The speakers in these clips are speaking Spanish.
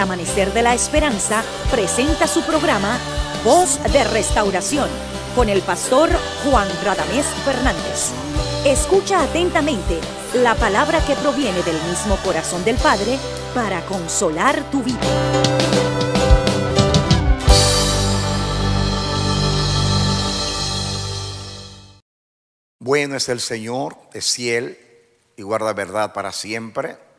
Amanecer de la Esperanza presenta su programa Voz de Restauración con el pastor Juan Radamés Fernández. Escucha atentamente la palabra que proviene del mismo corazón del Padre para consolar tu vida. Bueno es el Señor, de fiel y guarda verdad para siempre.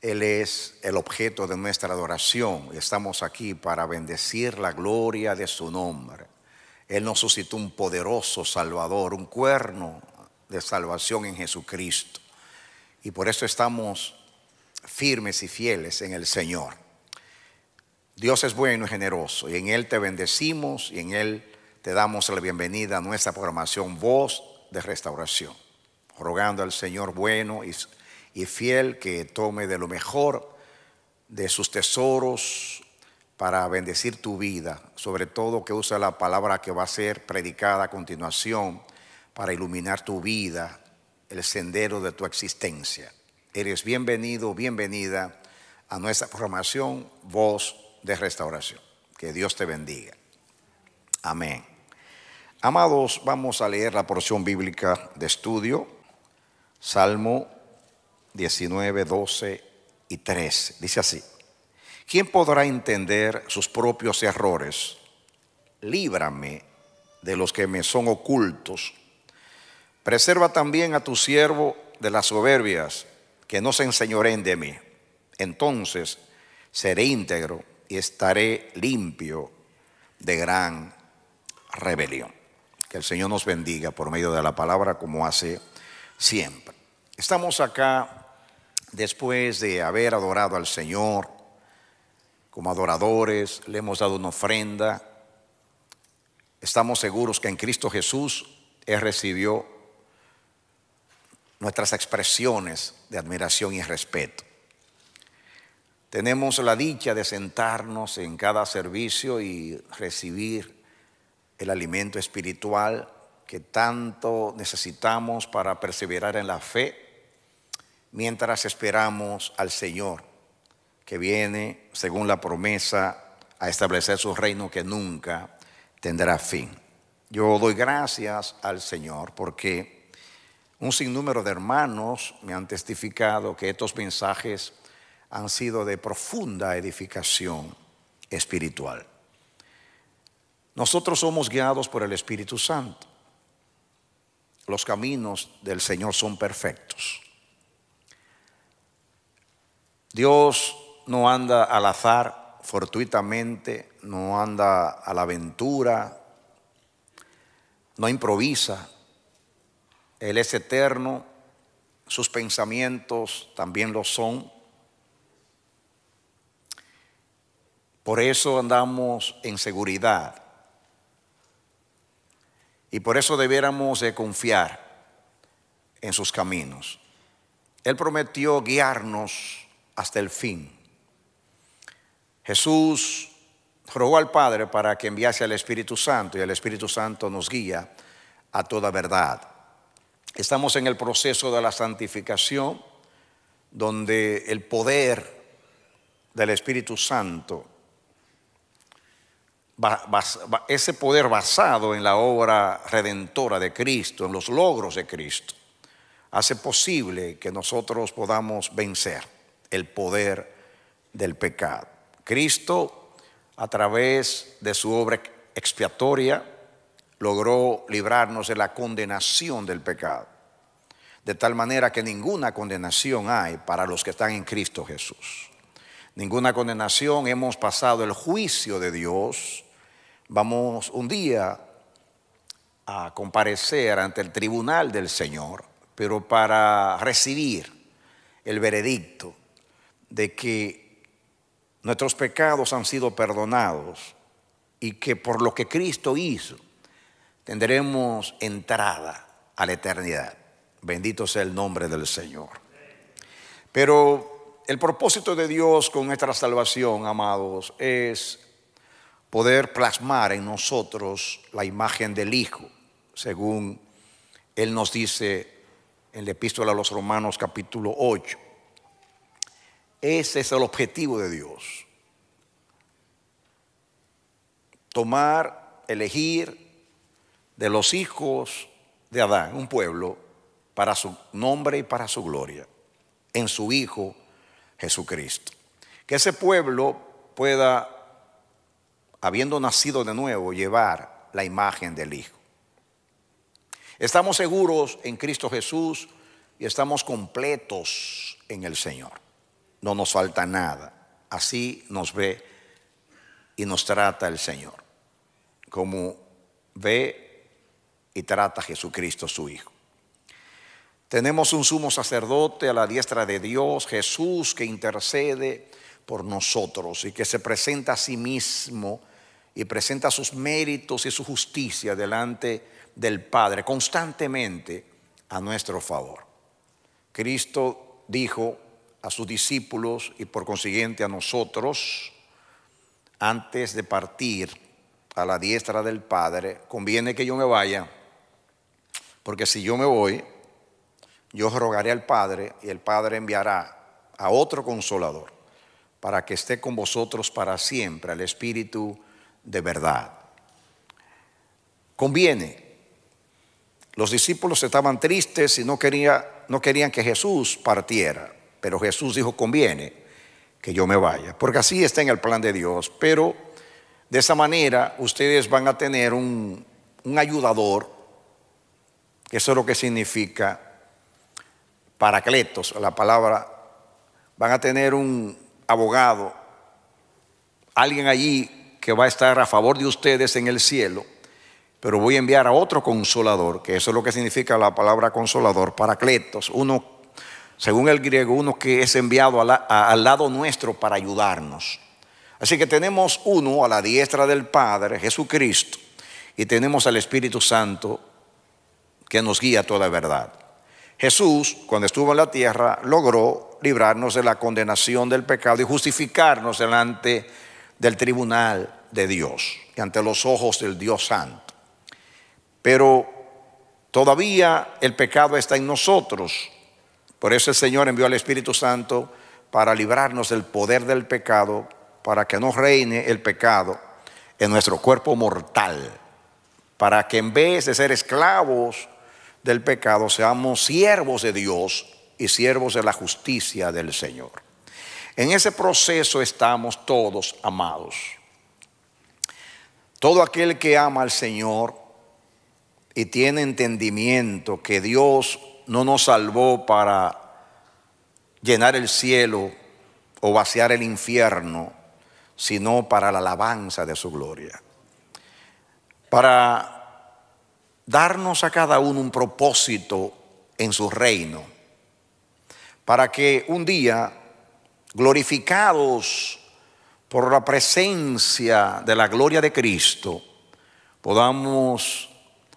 Él es el objeto de nuestra adoración. Estamos aquí para bendecir la gloria de su nombre. Él nos suscitó un poderoso Salvador, un cuerno de salvación en Jesucristo. Y por eso estamos firmes y fieles en el Señor. Dios es bueno y generoso, y en Él te bendecimos y en Él te damos la bienvenida a nuestra programación Voz de Restauración, rogando al Señor bueno y y fiel que tome de lo mejor de sus tesoros para bendecir tu vida, sobre todo que usa la palabra que va a ser predicada a continuación para iluminar tu vida, el sendero de tu existencia. Eres bienvenido, bienvenida a nuestra programación Voz de Restauración. Que Dios te bendiga. Amén. Amados, vamos a leer la porción bíblica de estudio, Salmo 19, 12 y 13. Dice así, ¿quién podrá entender sus propios errores? Líbrame de los que me son ocultos. Preserva también a tu siervo de las soberbias, que no se enseñoren de mí. Entonces seré íntegro y estaré limpio de gran rebelión. Que el Señor nos bendiga por medio de la palabra como hace siempre. Estamos acá después de haber adorado al Señor, como adoradores, le hemos dado una ofrenda, estamos seguros que en Cristo Jesús Él recibió nuestras expresiones de admiración y respeto. Tenemos la dicha de sentarnos en cada servicio y recibir el alimento espiritual que tanto necesitamos para perseverar en la fe mientras esperamos al Señor, que viene, según la promesa, a establecer su reino que nunca tendrá fin. Yo doy gracias al Señor porque un sinnúmero de hermanos me han testificado que estos mensajes han sido de profunda edificación espiritual. Nosotros somos guiados por el Espíritu Santo. Los caminos del Señor son perfectos. Dios no anda al azar, fortuitamente, no anda a la aventura, no improvisa. Él es eterno, sus pensamientos también lo son. Por eso andamos en seguridad. Y por eso debiéramos de confiar en sus caminos. Él prometió guiarnos hasta el fin. Jesús rogó al Padre para que enviase al Espíritu Santo y el Espíritu Santo nos guía a toda verdad. Estamos en el proceso de la santificación donde el poder del Espíritu Santo, ese poder basado en la obra redentora de Cristo, en los logros de Cristo, hace posible que nosotros podamos vencer el poder del pecado. Cristo, a través de su obra expiatoria, logró librarnos de la condenación del pecado. De tal manera que ninguna condenación hay para los que están en Cristo Jesús. Ninguna condenación, hemos pasado el juicio de Dios. Vamos un día a comparecer ante el tribunal del Señor, pero para recibir el veredicto de que nuestros pecados han sido perdonados y que por lo que Cristo hizo tendremos entrada a la eternidad. Bendito sea el nombre del Señor. Pero el propósito de Dios con nuestra salvación, amados, es poder plasmar en nosotros la imagen del Hijo, según Él nos dice en la epístola a los Romanos capítulo 8. Ese es el objetivo de Dios. Tomar, elegir de los hijos de Adán un pueblo para su nombre y para su gloria, en su Hijo Jesucristo. Que ese pueblo pueda, habiendo nacido de nuevo, llevar la imagen del Hijo. Estamos seguros en Cristo Jesús y estamos completos en el Señor no nos falta nada. Así nos ve y nos trata el Señor, como ve y trata a Jesucristo su Hijo. Tenemos un sumo sacerdote a la diestra de Dios, Jesús, que intercede por nosotros y que se presenta a sí mismo y presenta sus méritos y su justicia delante del Padre constantemente a nuestro favor. Cristo dijo, a sus discípulos y por consiguiente a nosotros, antes de partir a la diestra del Padre, conviene que yo me vaya, porque si yo me voy, yo rogaré al Padre y el Padre enviará a otro consolador para que esté con vosotros para siempre, al Espíritu de verdad. Conviene. Los discípulos estaban tristes y no, quería, no querían que Jesús partiera. Pero Jesús dijo, conviene que yo me vaya, porque así está en el plan de Dios. Pero de esa manera ustedes van a tener un, ayudador, que eso es lo que significa paracletos, la palabra, van a tener un abogado, alguien allí que va a estar a favor de ustedes en el cielo, pero voy a enviar a otro consolador, que eso es lo que significa la palabra consolador, paracletos, uno según el griego, uno que es enviado al lado nuestro para ayudarnos. Así que tenemos uno a la diestra del Padre, Jesucristo, y tenemos al Espíritu Santo que nos guía a toda verdad. Jesús, cuando estuvo en la tierra, logró librarnos de la condenación del pecado y justificarnos delante del tribunal de Dios y ante los ojos del Dios Santo. Pero todavía el pecado está en nosotros por eso el Señor envió al Espíritu Santo para librarnos del poder del pecado, para que no reine el pecado en nuestro cuerpo mortal, para que en vez de ser esclavos del pecado, seamos siervos de Dios y siervos de la justicia del Señor. En ese proceso estamos todos amados. Todo aquel que ama al Señor y tiene entendimiento que Dios no nos salvó para llenar el cielo o vaciar el infierno, sino para la alabanza de su gloria. Para darnos a cada uno un propósito en su reino, para que un día, glorificados por la presencia de la gloria de Cristo, podamos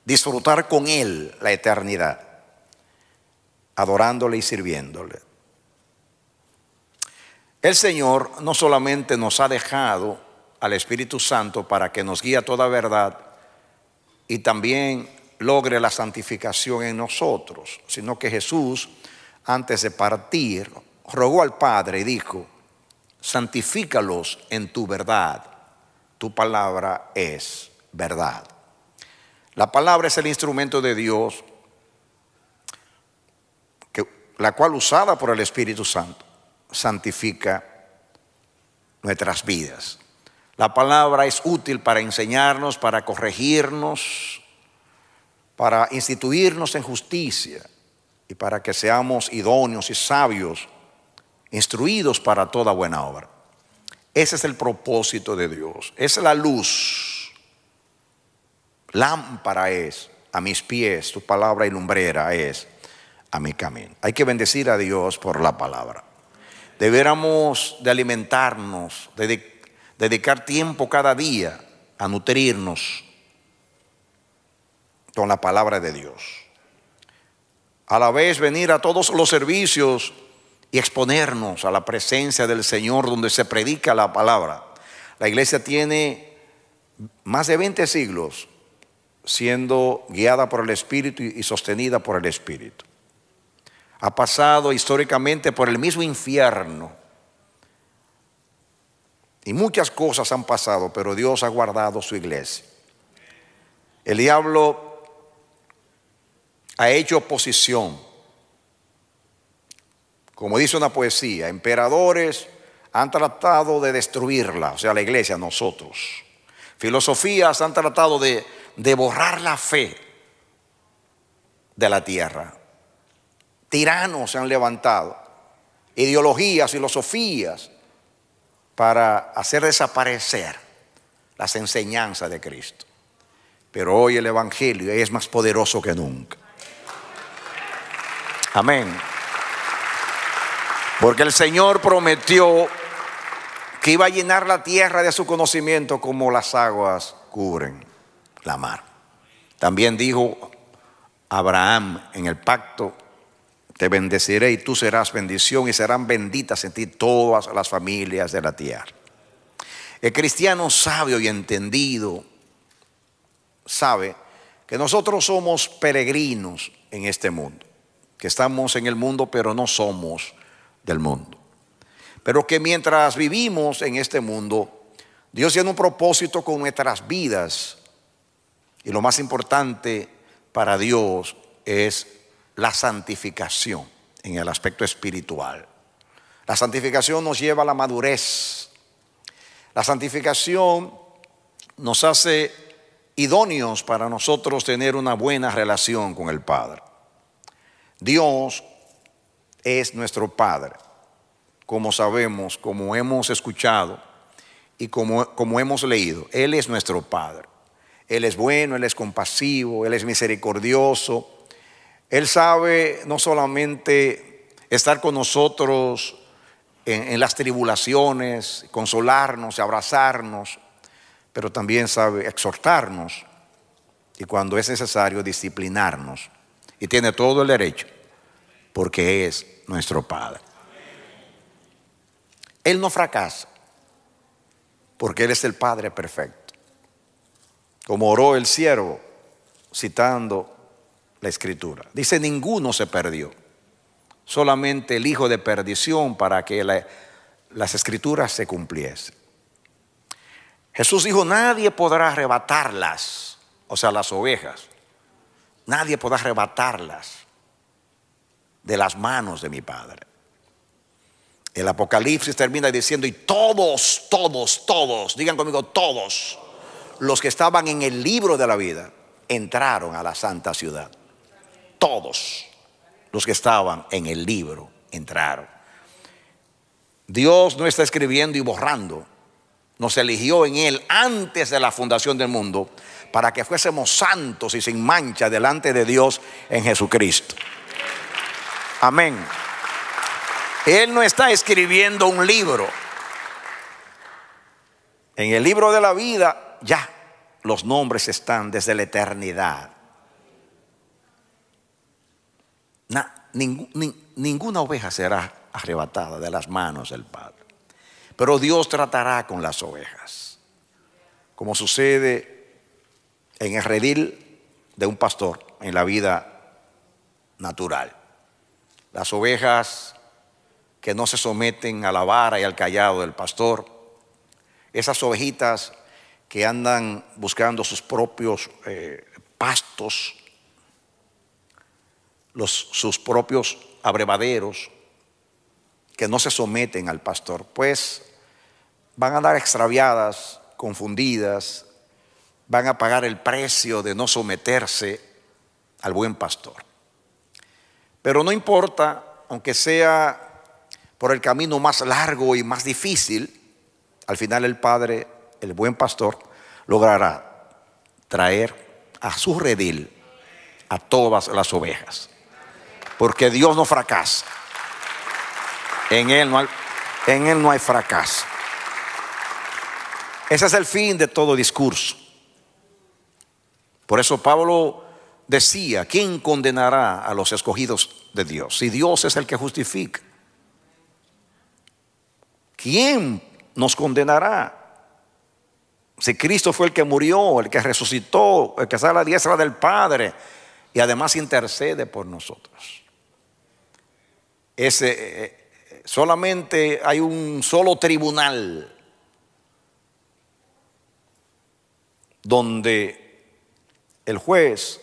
disfrutar con Él la eternidad adorándole y sirviéndole. El Señor no solamente nos ha dejado al Espíritu Santo para que nos guíe a toda verdad y también logre la santificación en nosotros, sino que Jesús, antes de partir, rogó al Padre y dijo, santifícalos en tu verdad, tu palabra es verdad. La palabra es el instrumento de Dios la cual usada por el Espíritu Santo santifica nuestras vidas. La palabra es útil para enseñarnos, para corregirnos, para instituirnos en justicia y para que seamos idóneos y sabios, instruidos para toda buena obra. Ese es el propósito de Dios. Es la luz. Lámpara es a mis pies, tu palabra y lumbrera es a mi camino. Hay que bendecir a Dios por la palabra. Deberíamos de alimentarnos, de dedicar tiempo cada día a nutrirnos con la palabra de Dios. A la vez venir a todos los servicios y exponernos a la presencia del Señor donde se predica la palabra. La iglesia tiene más de 20 siglos siendo guiada por el Espíritu y sostenida por el Espíritu ha pasado históricamente por el mismo infierno. Y muchas cosas han pasado, pero Dios ha guardado su iglesia. El diablo ha hecho oposición. Como dice una poesía, emperadores han tratado de destruirla, o sea, la iglesia, nosotros. Filosofías han tratado de, de borrar la fe de la tierra tiranos se han levantado, ideologías, filosofías, para hacer desaparecer las enseñanzas de Cristo. Pero hoy el Evangelio es más poderoso que nunca. Amén. Porque el Señor prometió que iba a llenar la tierra de su conocimiento como las aguas cubren la mar. También dijo Abraham en el pacto te bendeciré y tú serás bendición y serán benditas en ti todas las familias de la tierra. El cristiano sabio y entendido sabe que nosotros somos peregrinos en este mundo, que estamos en el mundo pero no somos del mundo. Pero que mientras vivimos en este mundo, Dios tiene un propósito con nuestras vidas. Y lo más importante para Dios es la santificación en el aspecto espiritual. La santificación nos lleva a la madurez. La santificación nos hace idóneos para nosotros tener una buena relación con el Padre. Dios es nuestro Padre, como sabemos, como hemos escuchado y como, como hemos leído. Él es nuestro Padre. Él es bueno, Él es compasivo, Él es misericordioso, él sabe no solamente estar con nosotros en, las tribulaciones, consolarnos, y abrazarnos, pero también sabe exhortarnos y cuando es necesario disciplinarnos. Y tiene todo el derecho, porque es nuestro Padre. Él no fracasa, porque Él es el Padre perfecto. Como oró el siervo, citando la escritura. Dice, ninguno se perdió, solamente el hijo de perdición para que las escrituras se cumpliesen. Jesús dijo, nadie podrá arrebatarlas, o sea, las ovejas, nadie podrá arrebatarlas de las manos de mi Padre. El Apocalipsis termina diciendo, y todos, todos, todos, digan conmigo, todos los que estaban en el libro de la vida entraron a la santa ciudad todos los que estaban en el libro entraron. Dios no está escribiendo y borrando. Nos eligió en Él antes de la fundación del mundo para que fuésemos santos y sin mancha delante de Dios en Jesucristo. Amén. Él no está escribiendo un libro. En el libro de la vida ya los nombres están desde la eternidad. ninguna oveja será arrebatada de las manos del Padre. Pero Dios tratará con las ovejas, como sucede en el redil de un pastor en la vida natural. Las ovejas que no se someten a la vara y al callado del pastor, esas ovejitas que andan buscando sus propios eh, pastos, los, sus propios abrevaderos que no se someten al pastor, pues van a andar extraviadas, confundidas, van a pagar el precio de no someterse al buen pastor. Pero no importa, aunque sea por el camino más largo y más difícil, al final el Padre, el buen pastor, logrará traer a su redil a todas las ovejas porque Dios no fracasa. En Él no hay, en él no hay fracaso. Ese es el fin de todo discurso. Por eso Pablo decía, ¿quién condenará a los escogidos de Dios? Si Dios es el que justifica. ¿Quién nos condenará? Si Cristo fue el que murió, el que resucitó, el que está a la diestra del Padre y además intercede por nosotros. Eh, solamente hay un solo tribunal donde el juez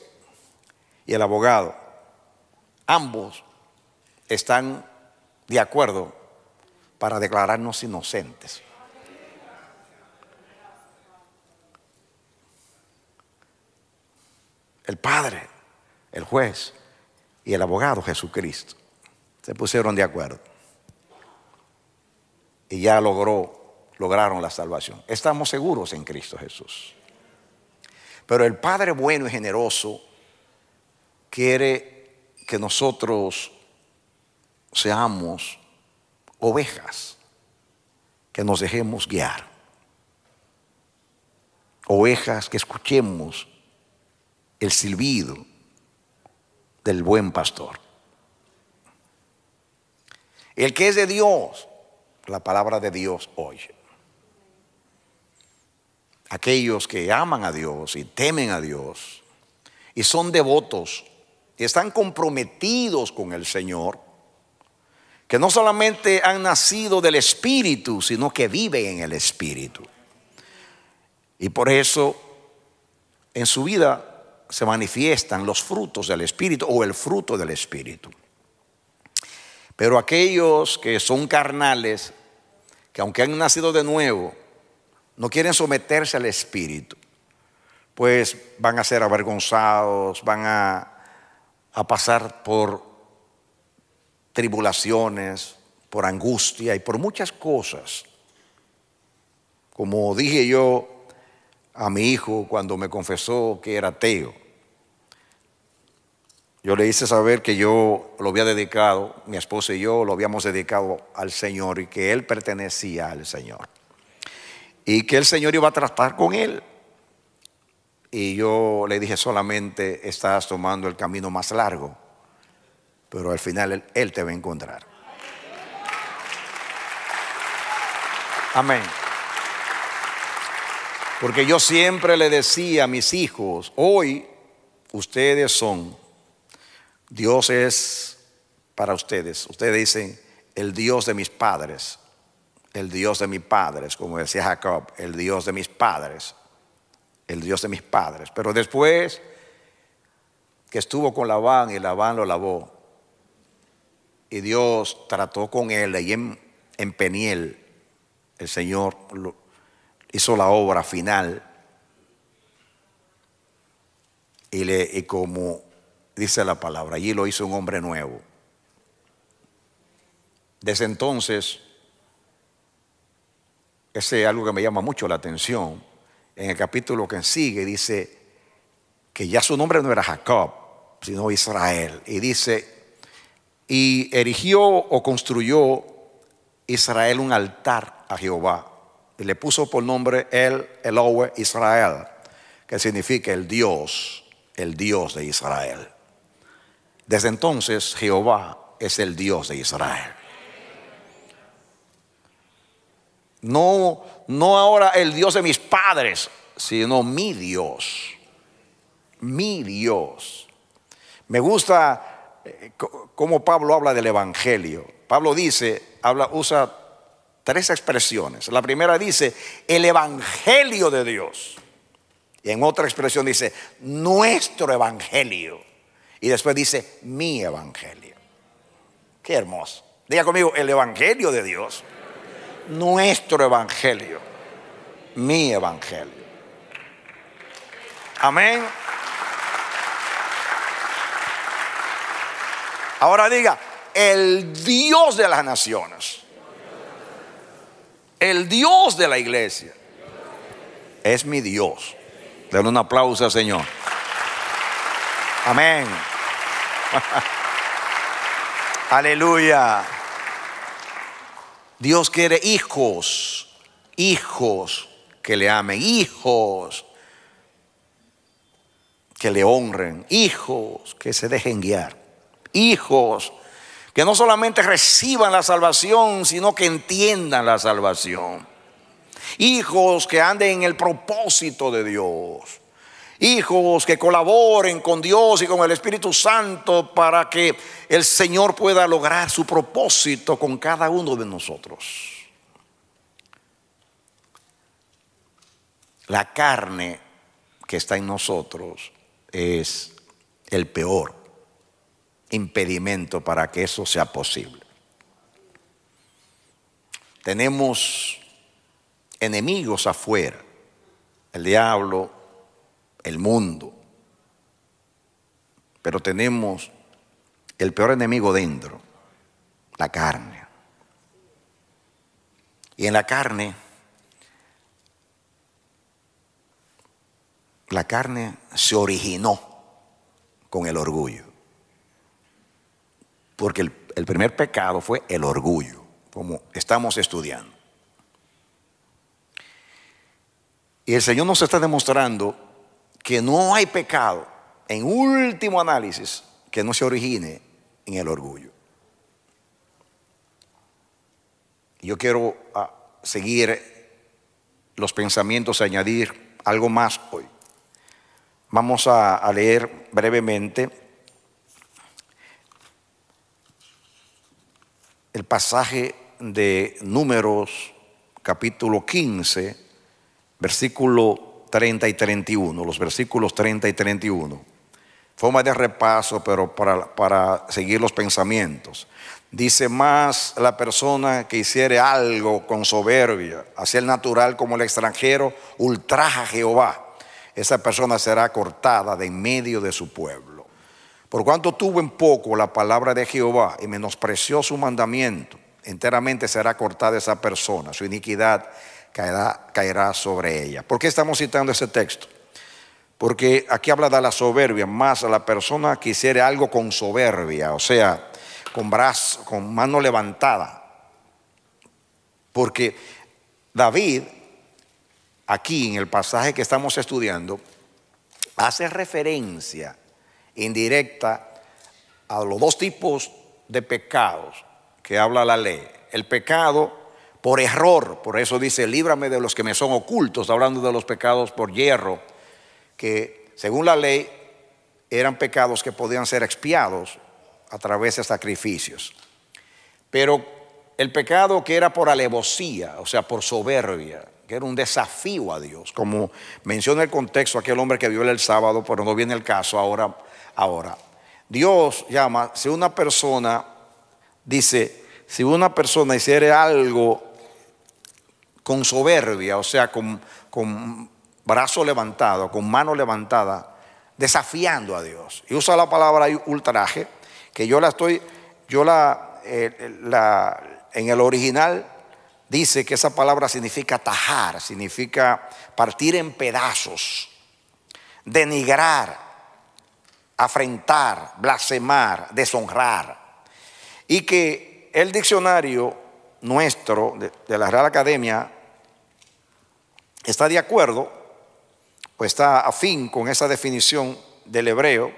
y el abogado, ambos están de acuerdo para declararnos inocentes. El Padre, el juez y el abogado Jesucristo se pusieron de acuerdo. Y ya logró, lograron la salvación. Estamos seguros en Cristo Jesús. Pero el Padre bueno y generoso quiere que nosotros seamos ovejas, que nos dejemos guiar. Ovejas que escuchemos el silbido del buen pastor. El que es de Dios, la palabra de Dios oye. Aquellos que aman a Dios y temen a Dios y son devotos y están comprometidos con el Señor, que no solamente han nacido del Espíritu, sino que viven en el Espíritu. Y por eso en su vida se manifiestan los frutos del Espíritu o el fruto del Espíritu. Pero aquellos que son carnales, que aunque han nacido de nuevo, no quieren someterse al Espíritu, pues van a ser avergonzados, van a, pasar por tribulaciones, por angustia y por muchas cosas. Como dije yo a mi hijo cuando me confesó que era ateo, yo le hice saber que yo lo había dedicado, mi esposa y yo lo habíamos dedicado al Señor y que él pertenecía al Señor. Y que el Señor iba a tratar con él. Y yo le dije solamente estás tomando el camino más largo, pero al final él, te va a encontrar. Amén. Porque yo siempre le decía a mis hijos, hoy ustedes son Dios es para ustedes. Ustedes dicen, el Dios de mis padres, el Dios de mis padres, como decía Jacob, el Dios de mis padres, el Dios de mis padres. Pero después que estuvo con Labán y Labán lo lavó, y Dios trató con él y en, Peniel el Señor hizo la obra final y, le, y como dice la palabra. Allí lo hizo un hombre nuevo. Desde entonces, ese es algo que me llama mucho la atención. En el capítulo que sigue dice que ya su nombre no era Jacob, sino Israel. Y dice, y erigió o construyó Israel un altar a Jehová. Y le puso por nombre el Elohe Israel, que significa el Dios, el Dios de Israel. Desde entonces Jehová es el Dios de Israel. No, no ahora el Dios de mis padres, sino mi Dios. Mi Dios. Me gusta eh, cómo Pablo habla del Evangelio. Pablo dice, habla, usa tres expresiones. La primera dice, el Evangelio de Dios. Y en otra expresión dice, nuestro Evangelio. Y después dice, mi evangelio. Qué hermoso. Diga conmigo, el evangelio de Dios. Nuestro evangelio. Mi evangelio. Amén. Ahora diga, el Dios de las naciones. El Dios de la iglesia. Es mi Dios. Denle un aplauso, Señor. Amén. Aleluya. Dios quiere hijos, hijos que le amen, hijos que le honren, hijos que se dejen guiar, hijos que no solamente reciban la salvación, sino que entiendan la salvación, hijos que anden en el propósito de Dios hijos que colaboren con Dios y con el Espíritu Santo para que el Señor pueda lograr su propósito con cada uno de nosotros. La carne que está en nosotros es el peor impedimento para que eso sea posible. Tenemos enemigos afuera, el diablo, el mundo. Pero tenemos el peor enemigo dentro, la carne. Y en la carne, la carne se originó con el orgullo. Porque el, primer pecado fue el orgullo, como estamos estudiando. Y el Señor nos está demostrando que no hay pecado, en último análisis, que no se origine en el orgullo. Yo quiero ah, seguir los pensamientos, añadir algo más hoy. Vamos a leer brevemente el pasaje de Números capítulo 15, versículo 30 y 31, los versículos 30 y 31. Forma de repaso, pero para, para seguir los pensamientos. Dice más la persona que hiciere algo con soberbia, hacia el natural como el extranjero, ultraja a Jehová. Esa persona será cortada de en medio de su pueblo. Por cuanto tuvo en poco la palabra de Jehová y menospreció su mandamiento, enteramente será cortada esa persona. Su iniquidad caerá, caerá sobre ella. ¿Por qué estamos citando ese texto? Porque aquí habla de la soberbia, más a la persona que hiciera algo con soberbia, o sea, con brazo, con mano levantada. Porque David, aquí en el pasaje que estamos estudiando, hace referencia indirecta a los dos tipos de pecados que habla la ley. El pecado por error. Por eso dice, líbrame de los que me son ocultos, hablando de los pecados por hierro, que según la ley eran pecados que podían ser expiados a través de sacrificios. Pero el pecado que era por alevosía, o sea, por soberbia, que era un desafío a Dios, como menciona el contexto aquel hombre que viola el sábado, pero no viene el caso ahora. ahora. Dios llama, si una persona dice, si una persona hiciera algo con soberbia, o sea, con, con brazo levantado, con mano levantada, desafiando a Dios. Y usa la palabra ultraje, que yo la estoy, yo eh, la, en el original dice que esa palabra significa tajar, significa partir en pedazos, denigrar, afrentar, blasfemar, deshonrar. Y que el diccionario nuestro de la Real Academia está de acuerdo o está afín con esa definición del hebreo,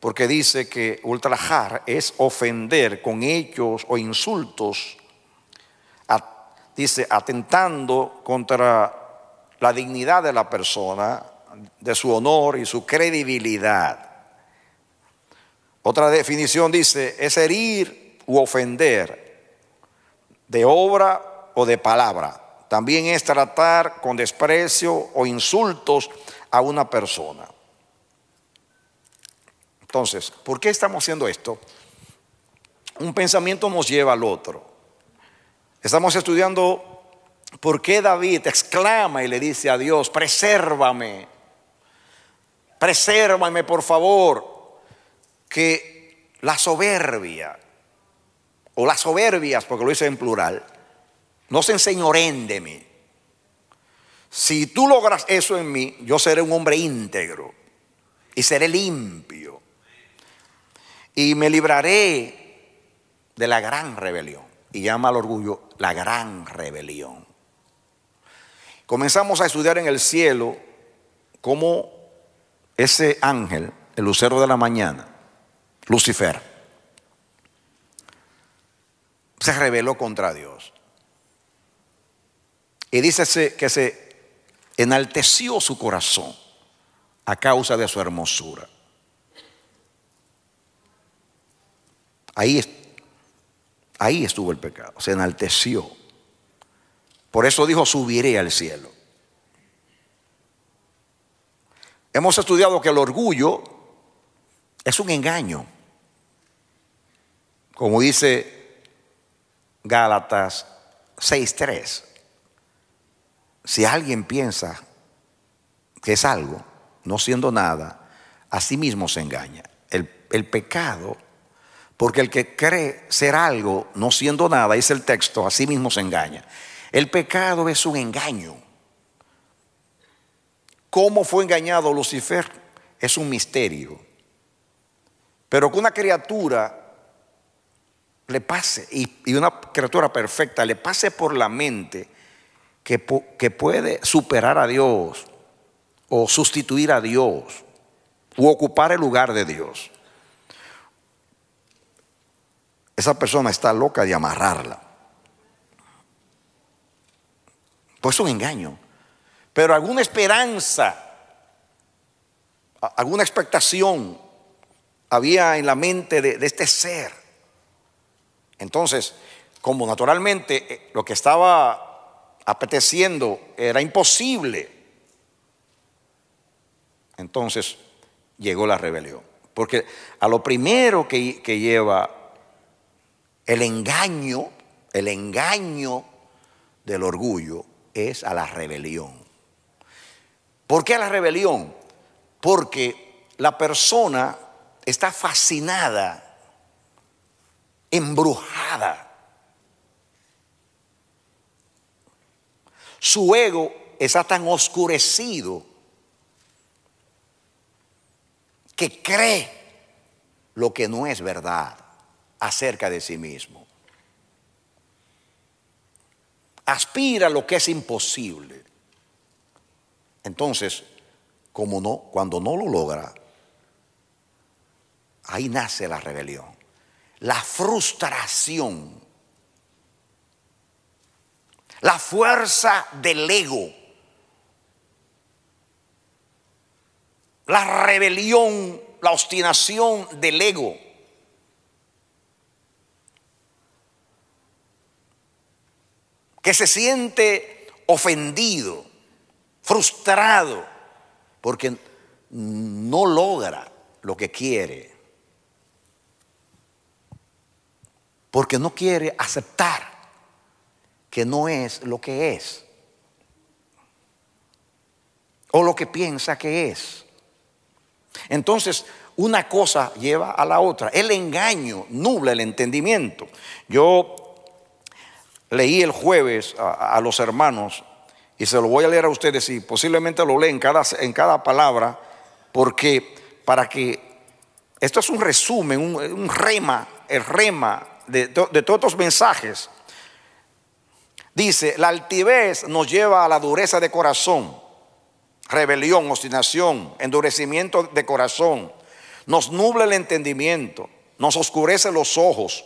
porque dice que ultrajar es ofender con hechos o insultos, dice, atentando contra la dignidad de la persona, de su honor y su credibilidad. Otra definición dice, es herir u ofender de obra o de palabra. También es tratar con desprecio o insultos a una persona. Entonces, ¿por qué estamos haciendo esto? Un pensamiento nos lleva al otro. Estamos estudiando por qué David exclama y le dice a Dios, presérvame, presérvame por favor, que la soberbia, o las soberbias, porque lo dice en plural, no se enseñoren de mí. Si tú logras eso en mí, yo seré un hombre íntegro y seré limpio. Y me libraré de la gran rebelión. Y llama al orgullo la gran rebelión. Comenzamos a estudiar en el cielo cómo ese ángel, el lucero de la mañana, Lucifer, se rebeló contra Dios. Y dice que se enalteció su corazón a causa de su hermosura. Ahí, ahí estuvo el pecado, se enalteció. Por eso dijo, subiré al cielo. Hemos estudiado que el orgullo es un engaño. Como dice Gálatas 6.3 si alguien piensa que es algo, no siendo nada, a sí mismo se engaña. El, pecado, porque el que cree ser algo, no siendo nada, dice el texto, a sí mismo se engaña. El pecado es un engaño. ¿Cómo fue engañado Lucifer? Es un misterio. Pero que una criatura le pase, y una criatura perfecta, le pase por la mente que, puede superar a Dios o sustituir a Dios O ocupar el lugar de Dios, esa persona está loca de amarrarla. Pues es un engaño. Pero alguna esperanza, alguna expectación había en la mente de este ser. Entonces, como naturalmente eh, lo que estaba apeteciendo, era imposible. Entonces llegó la rebelión. Porque a lo primero que, lleva el engaño, el engaño del orgullo es a la rebelión. ¿Por qué a la rebelión? Porque la persona está fascinada, embrujada su ego está tan oscurecido que cree lo que no es verdad acerca de sí mismo. Aspira lo que es imposible. Entonces, como no, cuando no lo logra, ahí nace la rebelión, la frustración la fuerza del ego, la rebelión, la obstinación del ego. que se siente ofendido, frustrado, porque no logra lo que quiere, porque no quiere aceptar que no es lo que es. O lo que piensa que es. Entonces, una cosa lleva a la otra. El engaño nubla el entendimiento. Yo leí el jueves a, los hermanos y se lo voy a leer a ustedes y posiblemente lo leen cada, en cada palabra porque para que esto es un resumen, un, rema, el rema de, de, todos los mensajes Dice, la altivez nos lleva a la dureza de corazón, rebelión, obstinación, endurecimiento de corazón. Nos nubla el entendimiento, nos oscurece los ojos,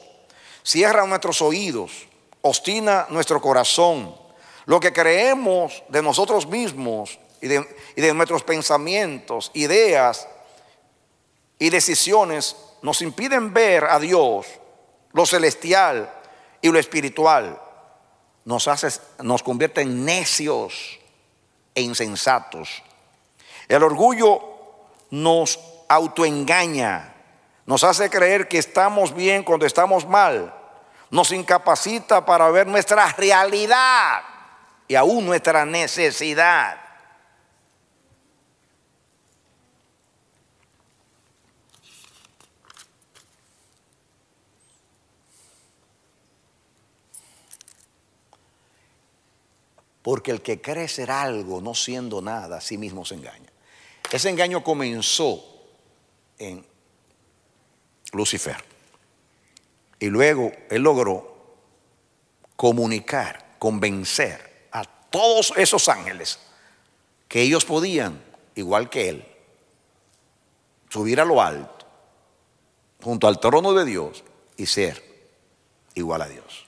cierra nuestros oídos, obstina nuestro corazón. Lo que creemos de nosotros mismos y de, y de nuestros pensamientos, ideas y decisiones nos impiden ver a Dios, lo celestial y lo espiritual nos, hace, nos convierte en necios e insensatos. El orgullo nos autoengaña, nos hace creer que estamos bien cuando estamos mal, nos incapacita para ver nuestra realidad y aún nuestra necesidad. Porque el que cree ser algo, no siendo nada, a sí mismo se engaña. Ese engaño comenzó en Lucifer. Y luego él logró comunicar, convencer a todos esos ángeles que ellos podían, igual que él, subir a lo alto, junto al trono de Dios y ser igual a Dios.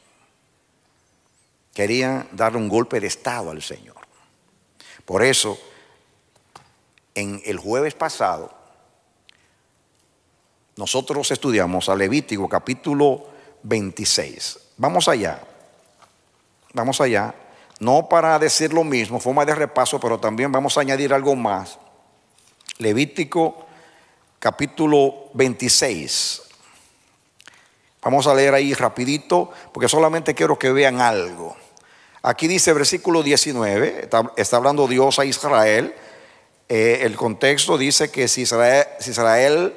Querían darle un golpe de Estado al Señor. Por eso, en el jueves pasado, nosotros estudiamos a Levítico capítulo 26. Vamos allá. Vamos allá. No para decir lo mismo, forma de repaso, pero también vamos a añadir algo más. Levítico capítulo 26, Vamos a leer ahí rapidito, porque solamente quiero que vean algo. Aquí dice versículo 19, está, hablando Dios a Israel. Eh, el contexto dice que si Israel, si Israel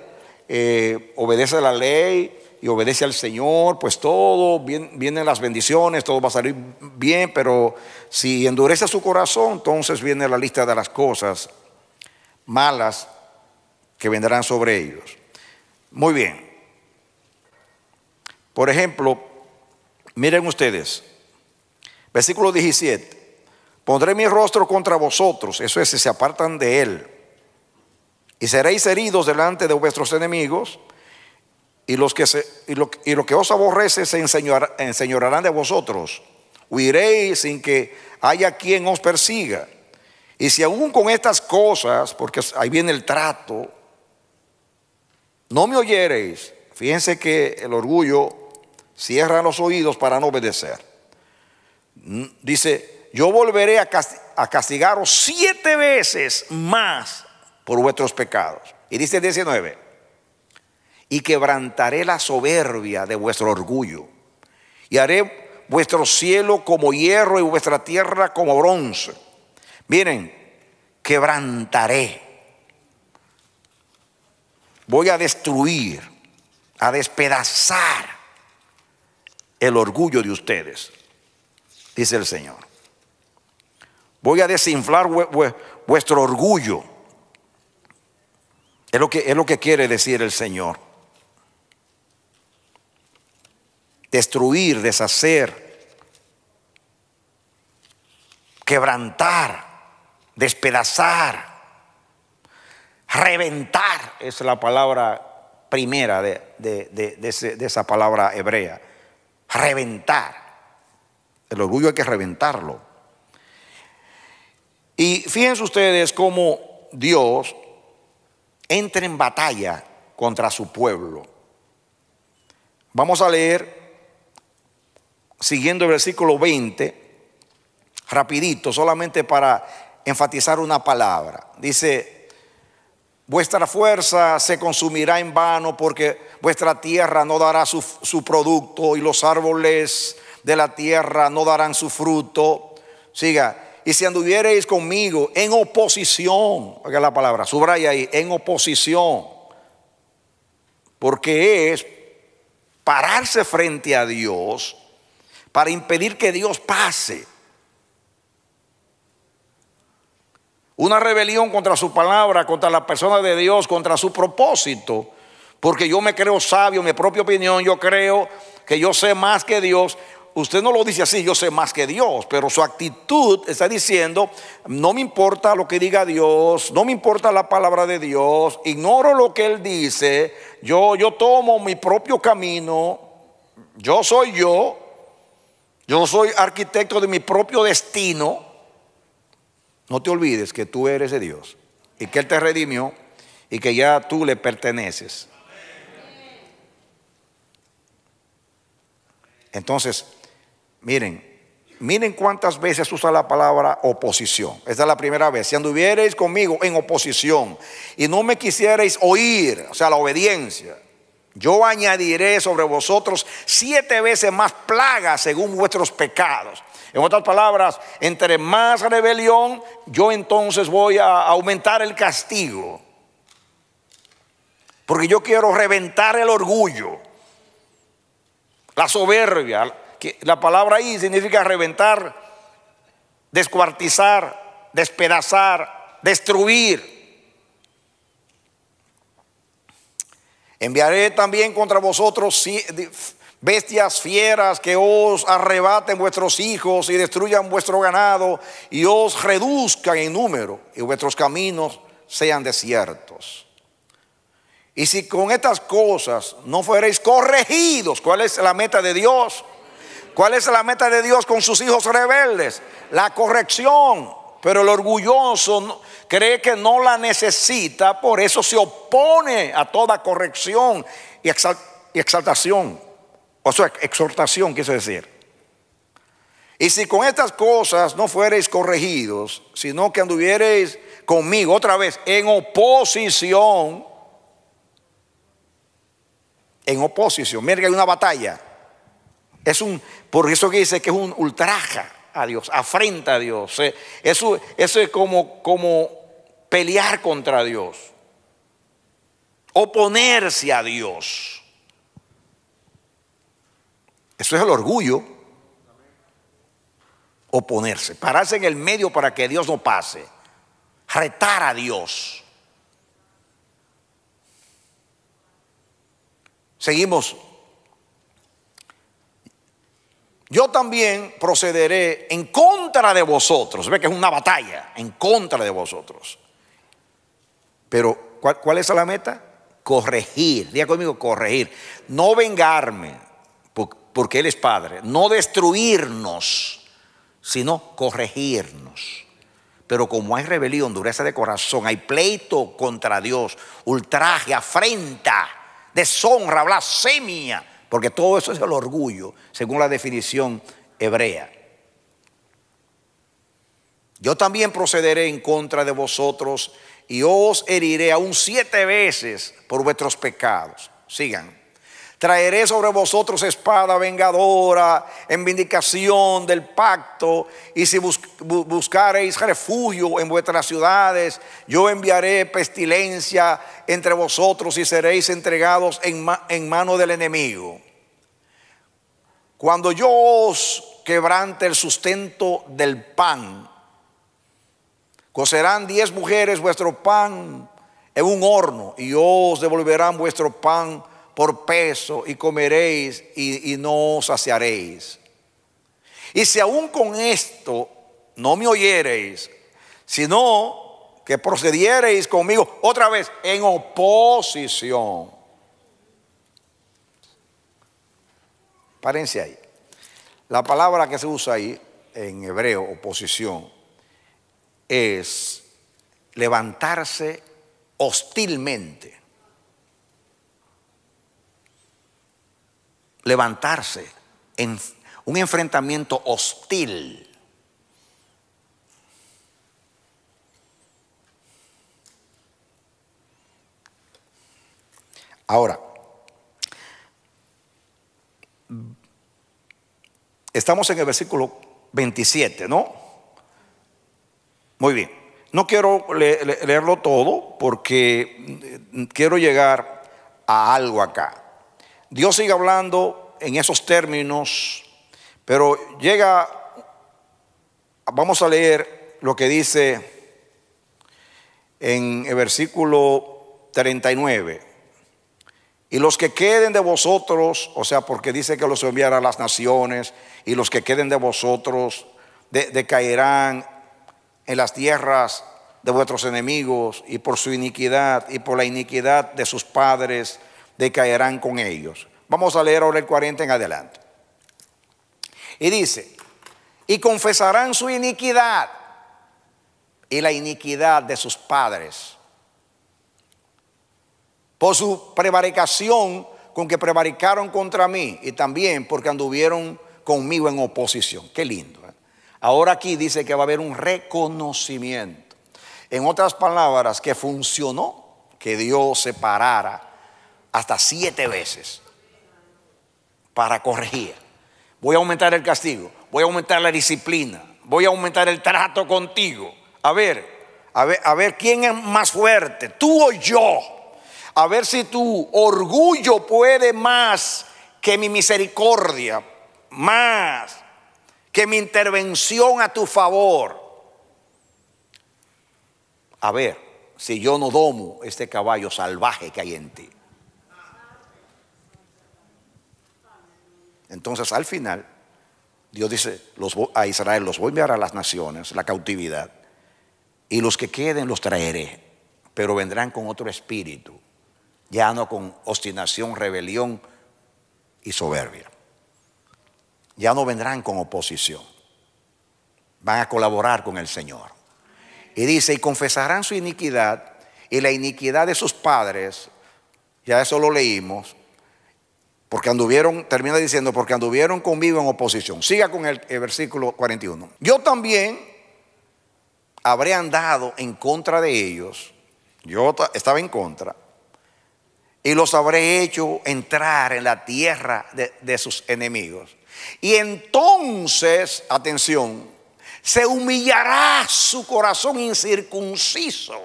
eh, obedece la ley y obedece al Señor, pues todo, vienen las bendiciones, todo va a salir bien, pero si endurece su corazón, entonces viene la lista de las cosas malas que vendrán sobre ellos. Muy bien, por ejemplo, miren ustedes, versículo 17, pondré mi rostro contra vosotros, eso es, si se apartan de él, y seréis heridos delante de vuestros enemigos, y los que, se, y lo, que os aborrece se enseñorarán de vosotros, huiréis sin que haya quien os persiga. Y si aún con estas cosas, porque ahí viene el trato, no me oyereis, fíjense que el orgullo Cierra los oídos para no obedecer. Mm, dice, yo volveré a, castigaros siete veces más por vuestros pecados. Y dice el 19, y quebrantaré la soberbia de vuestro orgullo, y haré vuestro cielo como hierro y vuestra tierra como bronce. Miren, quebrantaré. Voy a destruir, a despedazar el orgullo de ustedes, dice el Señor. Voy a desinflar vuestro orgullo. Es lo, que, es lo que quiere decir el Señor. Destruir, deshacer, quebrantar, despedazar, reventar, es la palabra primera de esa palabra hebrea reventar. El orgullo hay que reventarlo. Y fíjense ustedes cómo Dios entra en batalla contra su pueblo. Vamos a leer, siguiendo el versículo 20, rapidito, solamente para enfatizar una palabra. Dice, Vuestra fuerza se consumirá en vano porque vuestra tierra no dará su, producto y los árboles de la tierra no darán su fruto. Siga. Y si anduviereis conmigo en oposición, oiga la palabra, subraya ahí, en oposición, porque es pararse frente a Dios para impedir que Dios pase. Una rebelión contra su palabra, contra la persona de Dios, contra su propósito. Porque yo me creo sabio, mi propia opinión, yo creo que yo sé más que Dios. Usted no lo dice así, yo sé más que Dios, pero su actitud está diciendo, no me importa lo que diga Dios, no me importa la palabra de Dios, ignoro lo que Él dice, yo, yo tomo mi propio camino, yo soy yo, yo soy arquitecto de mi propio destino. No te olvides que tú eres de Dios y que Él te redimió y que ya tú le perteneces. Entonces, miren, miren cuántas veces usa la palabra oposición. Esta es la primera vez. Si anduvierais conmigo en oposición y no me quisierais oír, o sea, la obediencia, yo añadiré sobre vosotros siete veces más plagas según vuestros pecados. En otras palabras, entre más rebelión, yo entonces voy a aumentar el castigo. Porque yo quiero reventar el orgullo, la soberbia. Que la palabra ahí significa reventar, descuartizar, despedazar, destruir. Enviaré también contra vosotros bestias fieras que os arrebaten vuestros hijos y destruyan vuestro ganado y os reduzcan en número y vuestros caminos sean desiertos. Y si con estas cosas no fuereis corregidos, ¿cuál es la meta de Dios? ¿Cuál es la meta de Dios con sus hijos rebeldes? La corrección. Pero el orgulloso cree que no la necesita, por eso se opone a toda corrección y exaltación. O su exhortación, quise decir. Y si con estas cosas no fuereis corregidos, sino que anduviereis conmigo otra vez en oposición, en oposición, mira que hay una batalla. Es un, por eso que dice que es un ultraja a Dios, afrenta a Dios. Eh, eso, es como, como pelear contra Dios, oponerse a Dios. Eso es el orgullo. Oponerse, pararse en el medio para que Dios no pase. Retar a Dios. Seguimos. Yo también procederé en contra de vosotros. Ve que es una batalla, en contra de vosotros. Pero, ¿cuál, cuál es la meta? Corregir. Diga conmigo, corregir. No vengarme porque Él es Padre, no destruirnos, sino corregirnos. Pero como hay rebelión, dureza de corazón, hay pleito contra Dios, ultraje, afrenta, deshonra, blasfemia, porque todo eso es el orgullo, según la definición hebrea. Yo también procederé en contra de vosotros y os heriré aún siete veces por vuestros pecados. Sigan. Traeré sobre vosotros espada vengadora en vindicación del pacto. Y si buscaréis buscareis refugio en vuestras ciudades, yo enviaré pestilencia entre vosotros y seréis entregados en, mano del enemigo. Cuando yo os quebrante el sustento del pan, cocerán diez mujeres vuestro pan en un horno y os devolverán vuestro pan por peso y comeréis y, no os saciaréis. Y si aún con esto no me oyereis, sino que procediereis conmigo otra vez en oposición. Párense ahí. La palabra que se usa ahí en hebreo, oposición, es levantarse hostilmente. levantarse en un enfrentamiento hostil. Ahora, estamos en el versículo 27, ¿no? Muy bien. No quiero leerlo todo porque eh, quiero llegar a algo acá. Dios sigue hablando en esos términos, pero llega, vamos a leer lo que dice en el versículo 39. Y los que queden de vosotros, o sea, porque dice que los enviará a las naciones, y los que queden de vosotros decaerán en las tierras de vuestros enemigos, y por su iniquidad, y por la iniquidad de sus padres, decaerán con ellos. Vamos a leer ahora el 40 en adelante. Y dice, y confesarán su iniquidad y la iniquidad de sus padres. Por su prevaricación con que prevaricaron contra mí y también porque anduvieron conmigo en oposición. Qué lindo. ¿eh? Ahora aquí dice que va a haber un reconocimiento. En otras palabras, que funcionó que Dios separara hasta siete veces para corregir. Voy a aumentar el castigo, voy a aumentar la disciplina, voy a aumentar el trato contigo. A ver, a ver, a ver quién es más fuerte, tú o yo. A ver si tu orgullo puede más que mi misericordia, más que mi intervención a tu favor. A ver si yo no domo este caballo salvaje que hay en ti. Entonces al final, Dios dice, a Israel los voy a enviar a las naciones, la cautividad, y los que queden los traeré, pero vendrán con otro espíritu, ya no con obstinación, rebelión y soberbia. Ya no vendrán con oposición, van a colaborar con el Señor. Y dice, y confesarán su iniquidad y la iniquidad de sus padres, ya eso lo leímos, porque anduvieron, termina diciendo, porque anduvieron conmigo en oposición. Siga con el, versículo 41. Yo también habré andado en contra de ellos. Yo estaba en contra. Y los habré hecho entrar en la tierra de, de sus enemigos. Y entonces, atención, se humillará su corazón incircunciso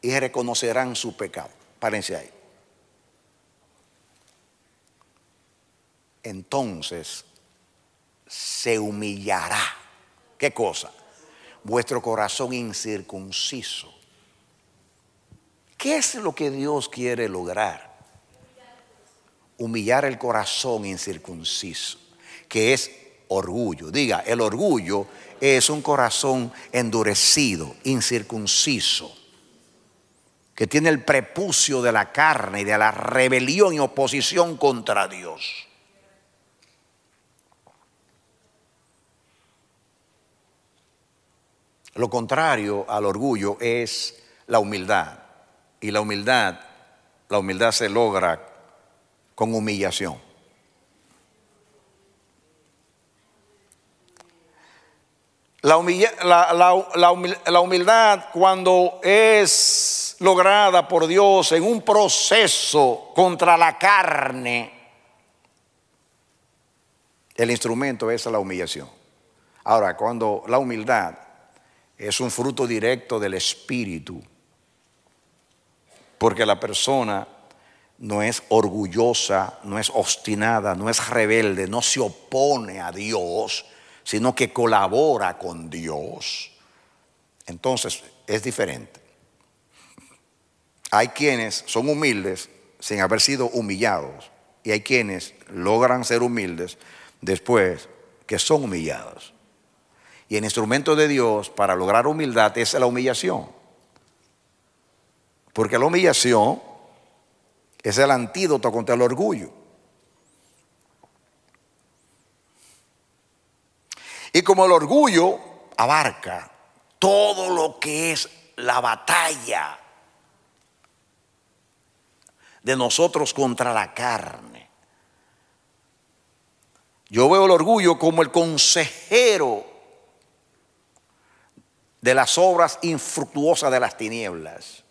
y reconocerán su pecado. Párense ahí. entonces se humillará. ¿Qué cosa? Vuestro corazón incircunciso. ¿Qué es lo que Dios quiere lograr? Humillar el corazón incircunciso, que es orgullo. Diga, el orgullo es un corazón endurecido, incircunciso, que tiene el prepucio de la carne y de la rebelión y oposición contra Dios. Lo contrario al orgullo es la humildad. Y la humildad, la humildad se logra con humillación. La, la, la, humildad cuando es lograda por Dios en un proceso contra la carne, el instrumento es la humillación. Ahora, cuando la humildad es un fruto directo del Espíritu, porque la persona no es orgullosa, no es obstinada, no es rebelde, no se opone a Dios, sino que colabora con Dios. Entonces, es diferente. Hay quienes son humildes sin haber sido humillados y hay quienes logran ser humildes después que son humillados. Y el instrumento de Dios para lograr humildad es la humillación. Porque la humillación es el antídoto contra el orgullo. Y como el orgullo abarca todo lo que es la batalla de nosotros contra la carne. Yo veo el orgullo como el consejero de las obras infructuosas de las tinieblas.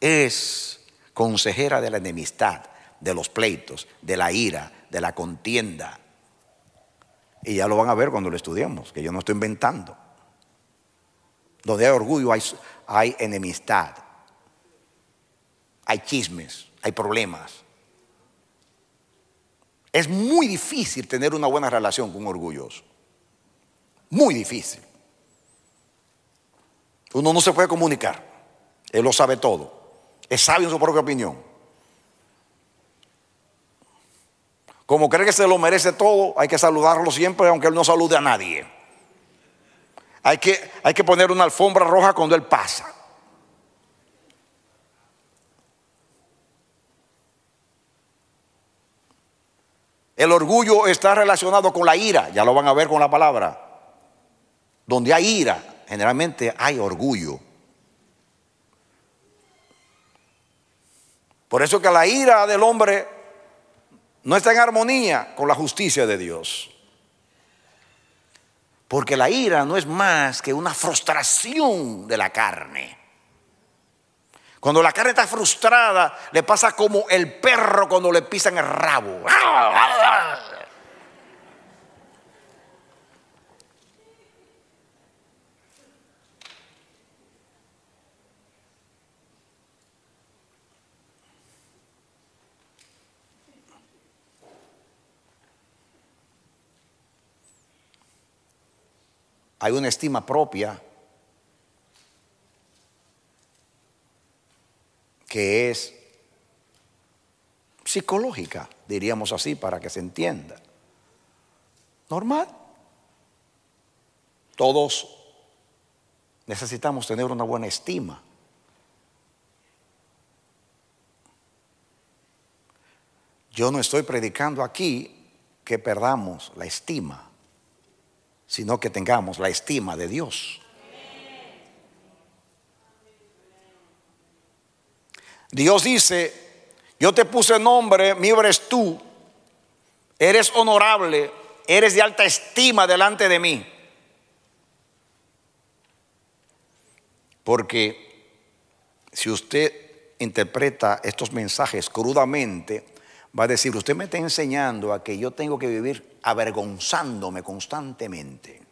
Es consejera de la enemistad, de los pleitos, de la ira, de la contienda. Y ya lo van a ver cuando lo estudiemos, que yo no estoy inventando. Donde hay orgullo hay, enemistad, hay chismes, hay problemas. Es muy difícil tener una buena relación con un orgulloso. Muy difícil. Uno no se puede comunicar. Él lo sabe todo. Es sabio en su propia opinión. Como cree que se lo merece todo, hay que saludarlo siempre, aunque él no salude a nadie. Hay que, hay que poner una alfombra roja cuando él pasa. El orgullo está relacionado con la ira, ya lo van a ver con la palabra. Donde hay ira, generalmente hay orgullo. Por eso que la ira del hombre no está en armonía con la justicia de Dios. Porque la ira no es más que una frustración de la carne. Cuando la carne está frustrada, le pasa como el perro cuando le pisan el rabo. hay una estima propia que es psicológica, diríamos así, para que se entienda. Normal. Todos necesitamos tener una buena estima. Yo no estoy predicando aquí que perdamos la estima sino que tengamos la estima de Dios. Dios dice, yo te puse nombre, mío eres tú, eres honorable, eres de alta estima delante de mí. Porque si usted interpreta estos mensajes crudamente, va a decir, usted me está enseñando a que yo tengo que vivir avergonzándome constantemente.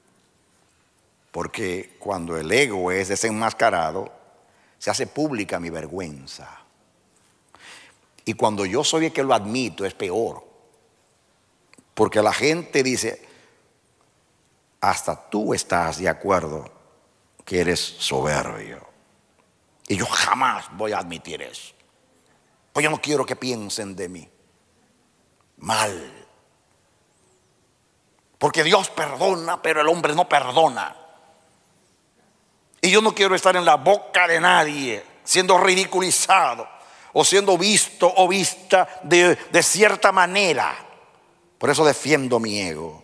Porque cuando el ego es desenmascarado, se hace pública mi vergüenza. Y cuando yo soy el que lo admito, es peor. Porque la gente dice, hasta tú estás de acuerdo que eres soberbio. Y yo jamás voy a admitir eso. Pues yo no quiero que piensen de mí mal. Porque Dios perdona, pero el hombre no perdona. Y yo no quiero estar en la boca de nadie, siendo ridiculizado o siendo visto o vista de, cierta manera. Por eso defiendo mi ego.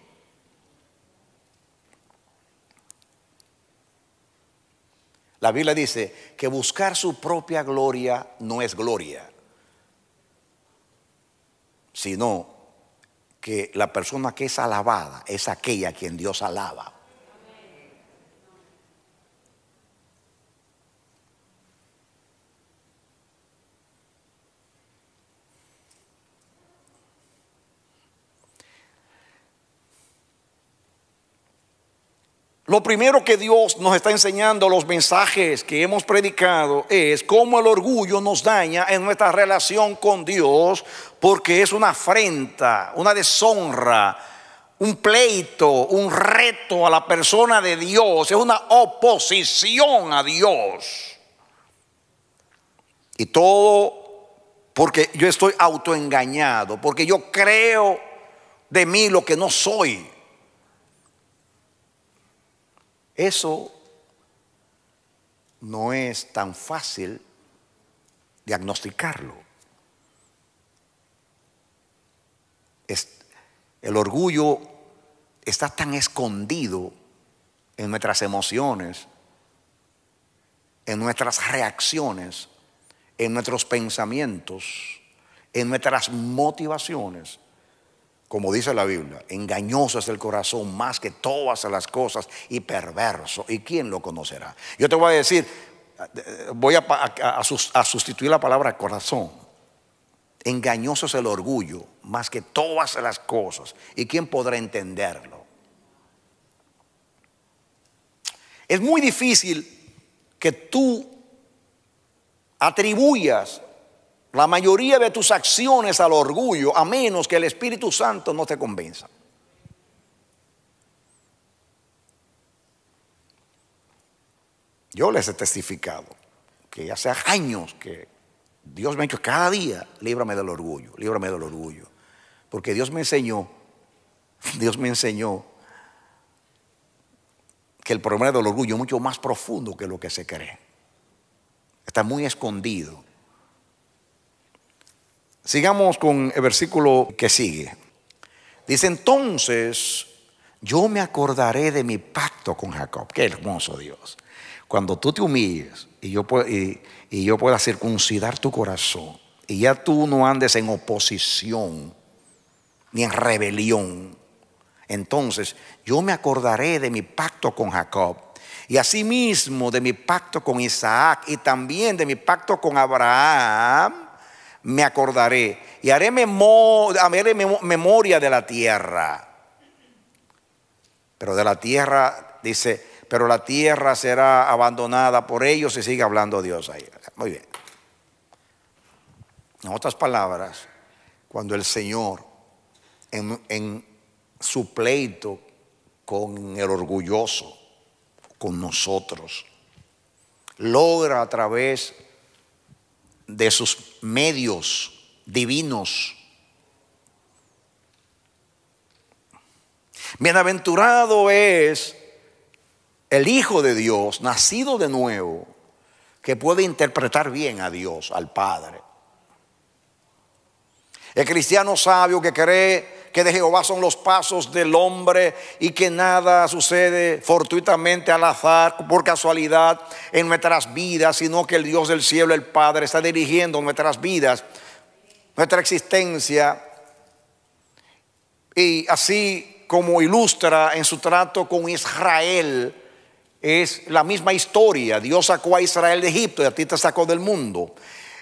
La Biblia dice que buscar su propia gloria no es gloria sino que la persona que es alabada es aquella a quien Dios alaba. Lo primero que Dios nos está enseñando, los mensajes que hemos predicado, es cómo el orgullo nos daña en nuestra relación con Dios, porque es una afrenta, una deshonra, un pleito, un reto a la persona de Dios, es una oposición a Dios. Y todo porque yo estoy autoengañado, porque yo creo de mí lo que no soy. Eso no es tan fácil diagnosticarlo. el orgullo está tan escondido en nuestras emociones, en nuestras reacciones, en nuestros pensamientos, en nuestras motivaciones. Como dice la Biblia, engañoso es el corazón más que todas las cosas y perverso. ¿Y quién lo conocerá? Yo te voy a decir, eh, voy a, a sustituir la palabra corazón Engañoso es el orgullo, más que todas las cosas. ¿Y quién podrá entenderlo? Es muy difícil que tú atribuyas la mayoría de tus acciones al orgullo, a menos que el Espíritu Santo no te convenza. Yo les he testificado que hace años que Dios me ha dicho cada día, líbrame del orgullo, líbrame del orgullo. Porque Dios me enseñó, Dios me enseñó que el problema del orgullo es mucho más profundo que lo que se cree. Está muy escondido. Sigamos con el versículo que sigue. Dice entonces, yo me acordaré de mi pacto con Jacob. Qué hermoso Dios. Cuando tú te humilles, y yo, pueda circuncidar tu corazón y ya tú no andes en oposición ni en rebelión. Entonces yo me acordaré de mi pacto con Jacob y asimismo de mi pacto con Isaac y también de mi pacto con Abraham. Me acordaré y haré memoria de la tierra. Pero de la tierra, dice, pero la tierra será abandonada por ellos y sigue hablando Dios ahí. Muy bien. En otras palabras, cuando el Señor en, en su pleito con el orgulloso, con nosotros, logra a través de sus medios divinos. Bienaventurado es el Hijo de Dios, nacido de nuevo, que puede interpretar bien a Dios, al Padre. El cristiano sabio que cree que de Jehová son los pasos del hombre y que nada sucede fortuitamente al azar, por casualidad, en nuestras vidas, sino que el Dios del cielo, el Padre, está dirigiendo nuestras vidas, nuestra existencia. Y así como ilustra en su trato con Israel, es la misma historia. Dios sacó a Israel de Egipto y a ti te sacó del mundo.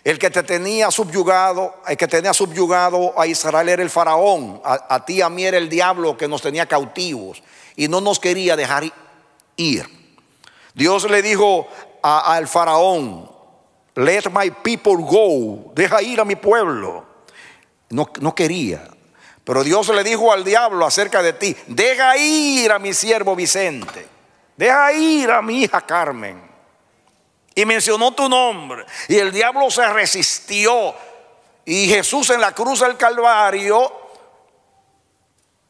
El que te tenía subyugado, el que tenía subyugado a Israel era el faraón. A, ti, a mí era el diablo que nos tenía cautivos y no nos quería dejar ir. Dios le dijo al faraón, let my people go, deja ir a mi pueblo. No, no quería. Pero Dios le dijo al diablo acerca de ti, deja ir a mi siervo Vicente deja ir a mi hija Carmen. Y mencionó tu nombre. Y el diablo se resistió. Y Jesús en la cruz del Calvario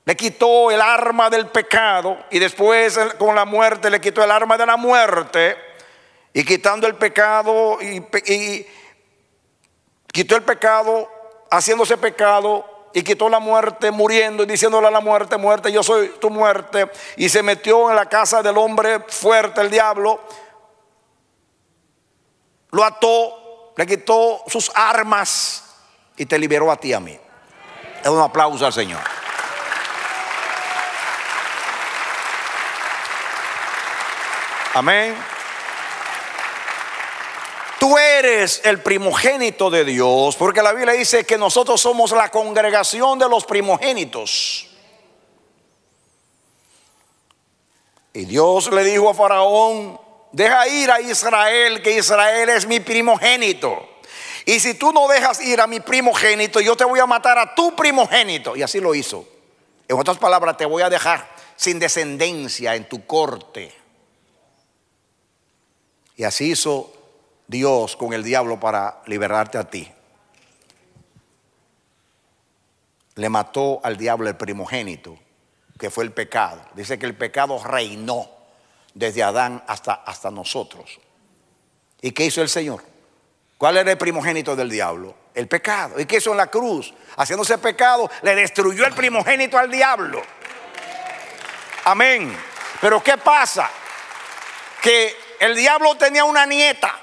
le quitó el arma del pecado. Y después con la muerte le quitó el arma de la muerte. Y quitando el pecado y, quitó el pecado, haciéndose pecado y quitó la muerte muriendo y diciéndole a la muerte, muerte, yo soy tu muerte. Y se metió en la casa del hombre fuerte, el diablo. Lo ató, le quitó sus armas y te liberó a ti y a mí. Es un aplauso al Señor. Amén. Tú eres el primogénito de Dios, porque la Biblia dice que nosotros somos la congregación de los primogénitos. Y Dios le dijo a Faraón, deja ir a Israel, que Israel es mi primogénito. Y si tú no dejas ir a mi primogénito, yo te voy a matar a tu primogénito. Y así lo hizo. En otras palabras, te voy a dejar sin descendencia en tu corte. Y así hizo Dios con el diablo para liberarte a ti. Le mató al diablo el primogénito, que fue el pecado. Dice que el pecado reinó desde Adán hasta, hasta nosotros. ¿Y qué hizo el Señor? ¿Cuál era el primogénito del diablo? El pecado. ¿Y qué hizo en la cruz? Haciéndose pecado, le destruyó el primogénito al diablo. Amén. Pero ¿qué pasa? Que el diablo tenía una nieta.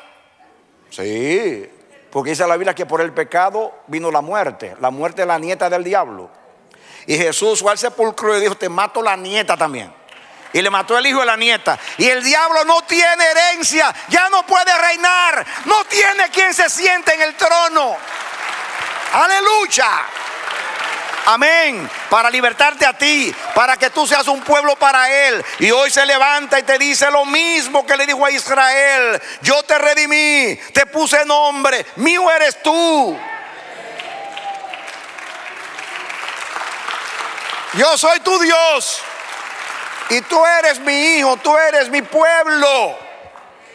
Sí, porque dice la Biblia que por el pecado vino la muerte. La muerte de la nieta del diablo. Y Jesús fue al sepulcro y dijo, te mato la nieta también. Y le mató el hijo de la nieta. Y el diablo no tiene herencia, ya no puede reinar, no tiene quien se siente en el trono. Aleluya. Amén. Para libertarte a ti, para que tú seas un pueblo para Él. Y hoy se levanta y te dice lo mismo que le dijo a Israel. Yo te redimí, te puse nombre, mío eres tú. Yo soy tu Dios. Y tú eres mi hijo, tú eres mi pueblo.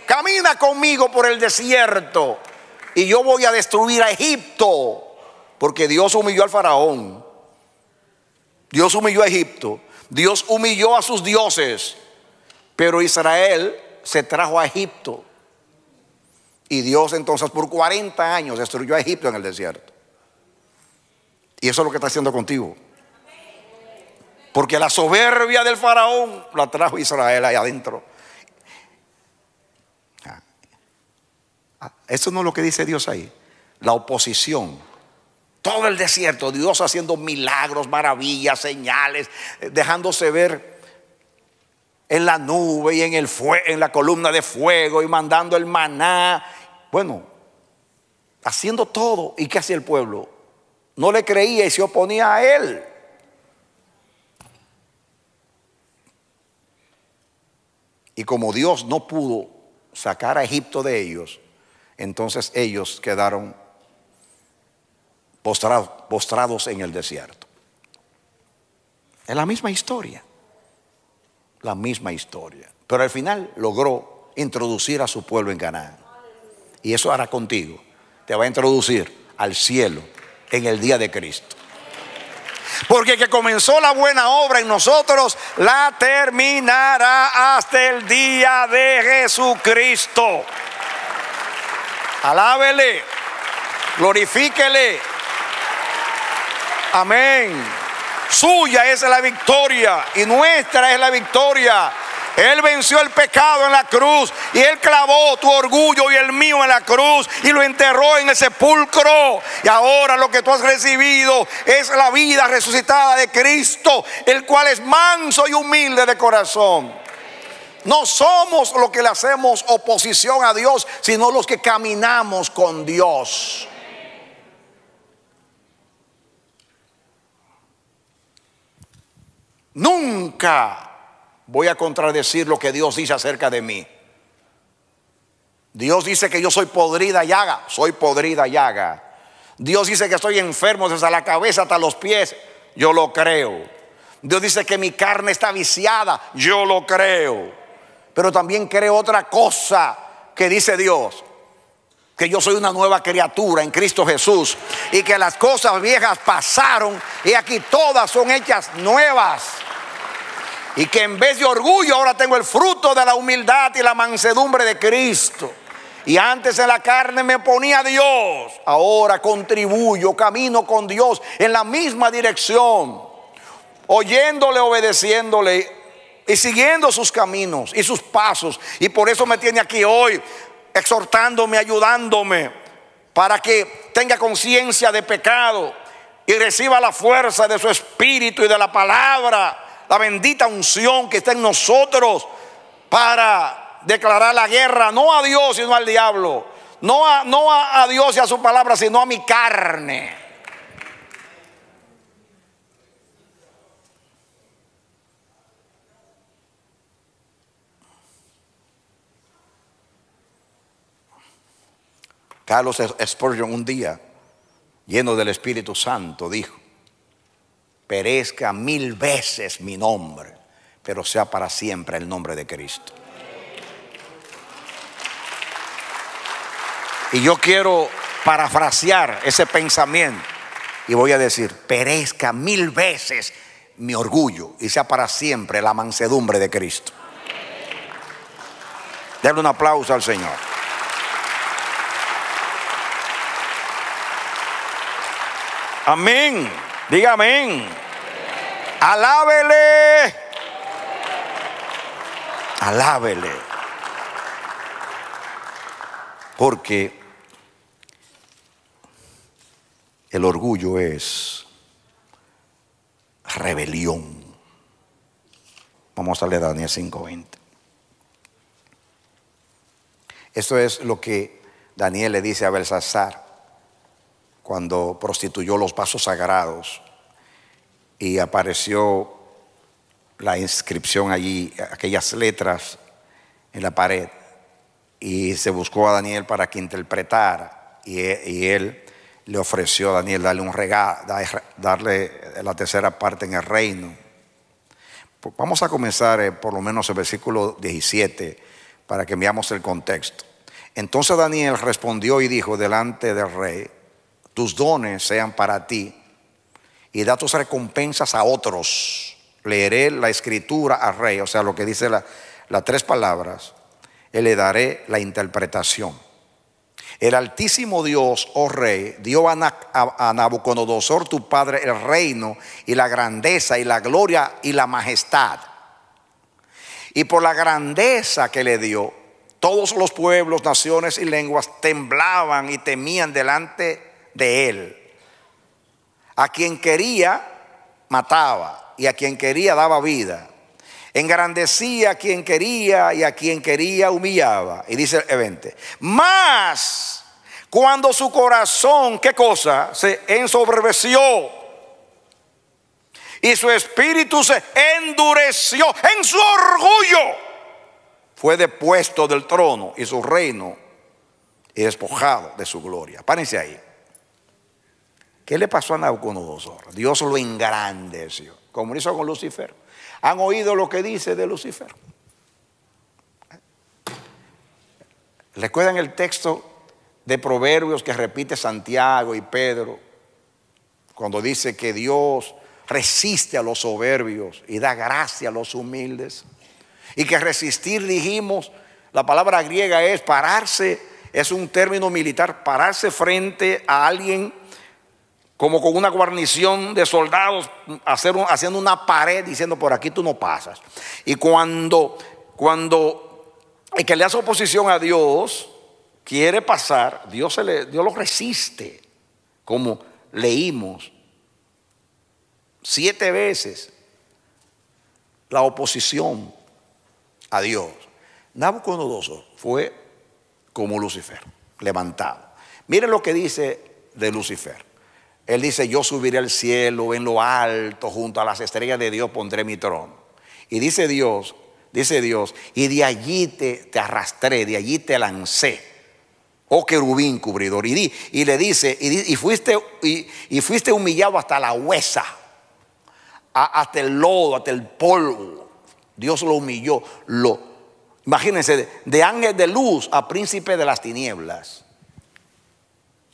Camina conmigo por el desierto. Y yo voy a destruir a Egipto. Porque Dios humilló al faraón. Dios humilló a Egipto, Dios humilló a sus dioses, pero Israel se trajo a Egipto. Y Dios entonces por 40 años destruyó a Egipto en el desierto. Y eso es lo que está haciendo contigo. Porque la soberbia del faraón la trajo Israel ahí adentro. Ah, ah, eso no es lo que dice Dios ahí. La oposición todo el desierto, Dios haciendo milagros, maravillas, señales, eh, dejándose ver en la nube y en, el en la columna de fuego y mandando el maná. Bueno, haciendo todo. ¿Y qué hacía el pueblo? No le creía y se oponía a él. Y como Dios no pudo sacar a Egipto de ellos, entonces ellos quedaron postrados en el desierto. Es la misma historia, la misma historia. Pero al final logró introducir a su pueblo en Canaán. Y eso hará contigo. Te va a introducir al cielo en el día de Cristo. Porque el que comenzó la buena obra en nosotros, la terminará hasta el día de Jesucristo. Alábele, glorifíquele, Amén. Suya es la victoria y nuestra es la victoria. Él venció el pecado en la cruz y Él clavó tu orgullo y el mío en la cruz y lo enterró en el sepulcro. Y ahora lo que tú has recibido es la vida resucitada de Cristo, el cual es manso y humilde de corazón. No somos los que le hacemos oposición a Dios, sino los que caminamos con Dios. Nunca voy a contradecir lo que Dios dice acerca de mí. Dios dice que yo soy podrida llaga, soy podrida llaga. Dios dice que estoy enfermo desde la cabeza hasta los pies, yo lo creo. Dios dice que mi carne está viciada, yo lo creo. Pero también creo otra cosa que dice Dios que yo soy una nueva criatura en Cristo Jesús y que las cosas viejas pasaron y aquí todas son hechas nuevas. Y que en vez de orgullo ahora tengo el fruto de la humildad y la mansedumbre de Cristo. Y antes en la carne me ponía Dios, ahora contribuyo, camino con Dios en la misma dirección, oyéndole, obedeciéndole y siguiendo sus caminos y sus pasos. Y por eso me tiene aquí hoy exhortándome, ayudándome, para que tenga conciencia de pecado y reciba la fuerza de su espíritu y de la palabra, la bendita unción que está en nosotros para declarar la guerra, no a Dios, sino al diablo, no a, no a, Dios y a su palabra, sino a mi carne. Carlos Spurgeon un día, lleno del Espíritu Santo, dijo, perezca mil veces mi nombre, pero sea para siempre el nombre de Cristo. Y yo quiero parafrasear ese pensamiento y voy a decir, perezca mil veces mi orgullo y sea para siempre la mansedumbre de Cristo. denle un aplauso al Señor. Amén. Diga amén. Alábele. Alábele. Porque el orgullo es rebelión. Vamos a leer Daniel 5:20. Esto es lo que Daniel le dice a Belsasar cuando prostituyó los vasos sagrados y apareció la inscripción allí, aquellas letras en la pared, y se buscó a Daniel para que interpretara, y, e, él le ofreció a Daniel darle un regalo, darle la tercera parte en el reino. vamos a comenzar eh, por lo menos el versículo 17 para que veamos el contexto. Entonces Daniel respondió y dijo delante del rey, tus dones sean para ti y da tus recompensas a otros. Leeré la escritura al rey, o sea, lo que dice las tres palabras, y le daré la interpretación. El altísimo Dios, oh rey, dio a, a Nabucodonosor, tu padre, el reino y la grandeza y la gloria y la majestad. Y por la grandeza que le dio, todos los pueblos, naciones y lenguas temblaban y temían delante de él. A quien quería, mataba, y a quien quería daba vida. Engrandecía a quien quería y a quien quería humillaba. Y dice el 20. Más cuando su corazón, ¿qué cosa? Se ensobreció. Y su espíritu se endureció en su orgullo. Fue depuesto del trono y su reino y despojado de su gloria. Párense ahí. ¿Qué le pasó a Nabucodonosor? Dios lo engrandeció, como hizo con Lucifer. ¿Han oído lo que dice de Lucifer? ¿Recuerdan el texto de Proverbios que repite Santiago y Pedro? Cuando dice que Dios resiste a los soberbios y da gracia a los humildes. Y que resistir, dijimos, la palabra griega es pararse, es un término militar, pararse frente a alguien como con una guarnición de soldados haciendo una pared diciendo por aquí tú no pasas. Y cuando, cuando el que le hace oposición a Dios quiere pasar, Dios, se le, Dios lo resiste, como leímos siete veces la oposición a Dios. Nabucodonosor fue como Lucifer, levantado. Mire lo que dice de Lucifer. Él dice, yo subiré al cielo, en lo alto, junto a las estrellas de Dios pondré mi trono. Y dice Dios, dice Dios, y de allí te, arrastré, de allí te lancé. Oh querubín cubridor. Y, di, y le dice, y, fuiste, y, fuiste humillado hasta la huesa, hasta el lodo, hasta el polvo. Dios lo humilló, lo, imagínense, de ángel de luz a príncipe de las tinieblas.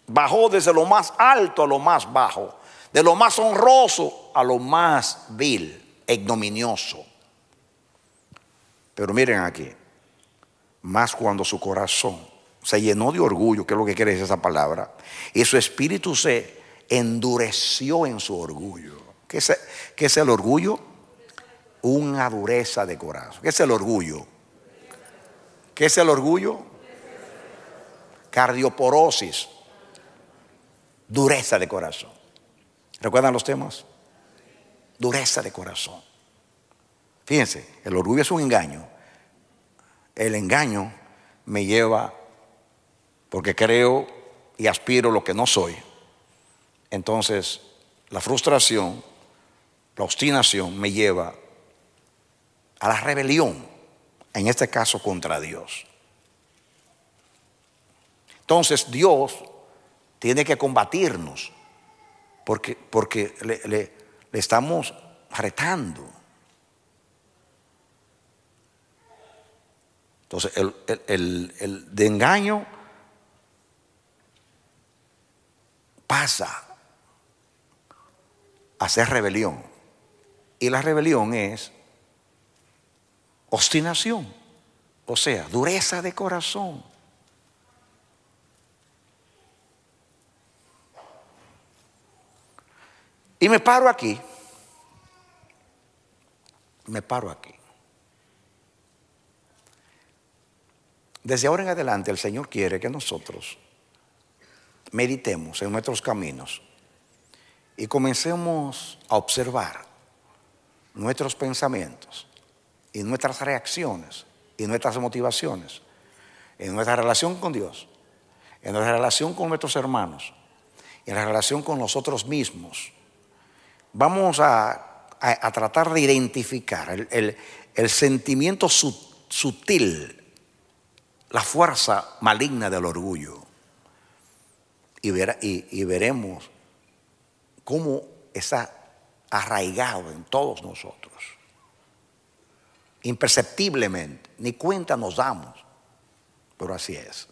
Bajó desde lo más alto a lo más bajo, de lo más honroso a lo más vil, ignominioso. Pero miren aquí, más cuando su corazón se llenó de orgullo, que es lo que quiere decir esa palabra, y su espíritu se endureció en su orgullo. ¿Qué es, es el orgullo? Una dureza de corazón. ¿Qué es el orgullo? ¿Qué es el orgullo? Cardioporosis. Dureza de corazón. ¿Recuerdan los temas? Dureza de corazón. Fíjense, el orgullo es un engaño. El engaño me lleva porque creo y aspiro lo que no soy. Entonces, la frustración, la obstinación me lleva a la rebelión, en este caso contra Dios. Entonces Dios tiene que combatirnos, porque, porque le, estamos retando. Entonces, el, de engaño pasa a ser rebelión. Y la rebelión es obstinación, o sea, dureza de corazón. Y me paro aquí. Me paro aquí. Desde ahora en adelante el Señor quiere que nosotros meditemos en nuestros caminos y comencemos a observar nuestros pensamientos y nuestras reacciones y nuestras motivaciones en nuestra relación con Dios, en nuestra relación con nuestros hermanos, en la relación con nosotros mismos vamos a, tratar de identificar el, sentimiento sutil, la fuerza maligna del orgullo. y veremos cómo está arraigado en todos nosotros. Imperceptiblemente, ni cuenta nos damos, pero así es.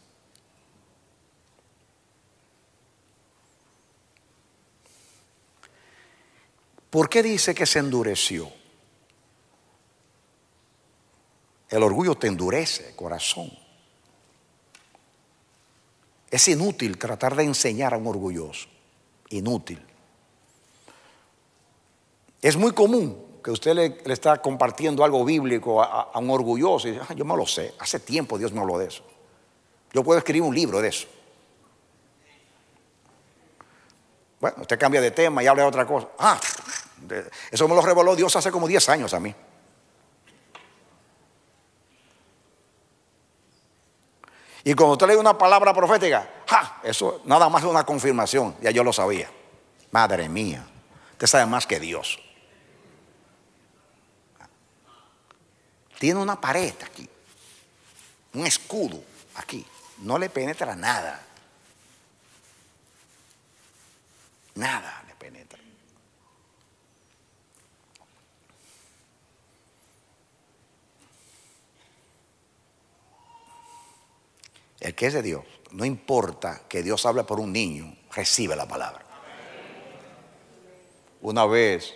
¿Por qué dice que se endureció? El orgullo te endurece, corazón. Es inútil tratar de enseñar a un orgulloso. Inútil. Es muy común que usted le, está compartiendo algo bíblico a, un orgulloso y dice, ah, yo no lo sé, hace tiempo Dios me habló de eso. Yo puedo escribir un libro de eso. Bueno, usted cambia de tema y habla de otra cosa. Ah, eso me lo reveló Dios hace como 10 años a mí. Y cuando usted lee una palabra profética, ¡ja! Eso nada más es una confirmación. Ya yo lo sabía. Madre mía, usted sabe más que Dios. Tiene una pared aquí, un escudo aquí. No le penetra nada. Nada. El que es de Dios, no importa que Dios hable por un niño, recibe la palabra. Una vez,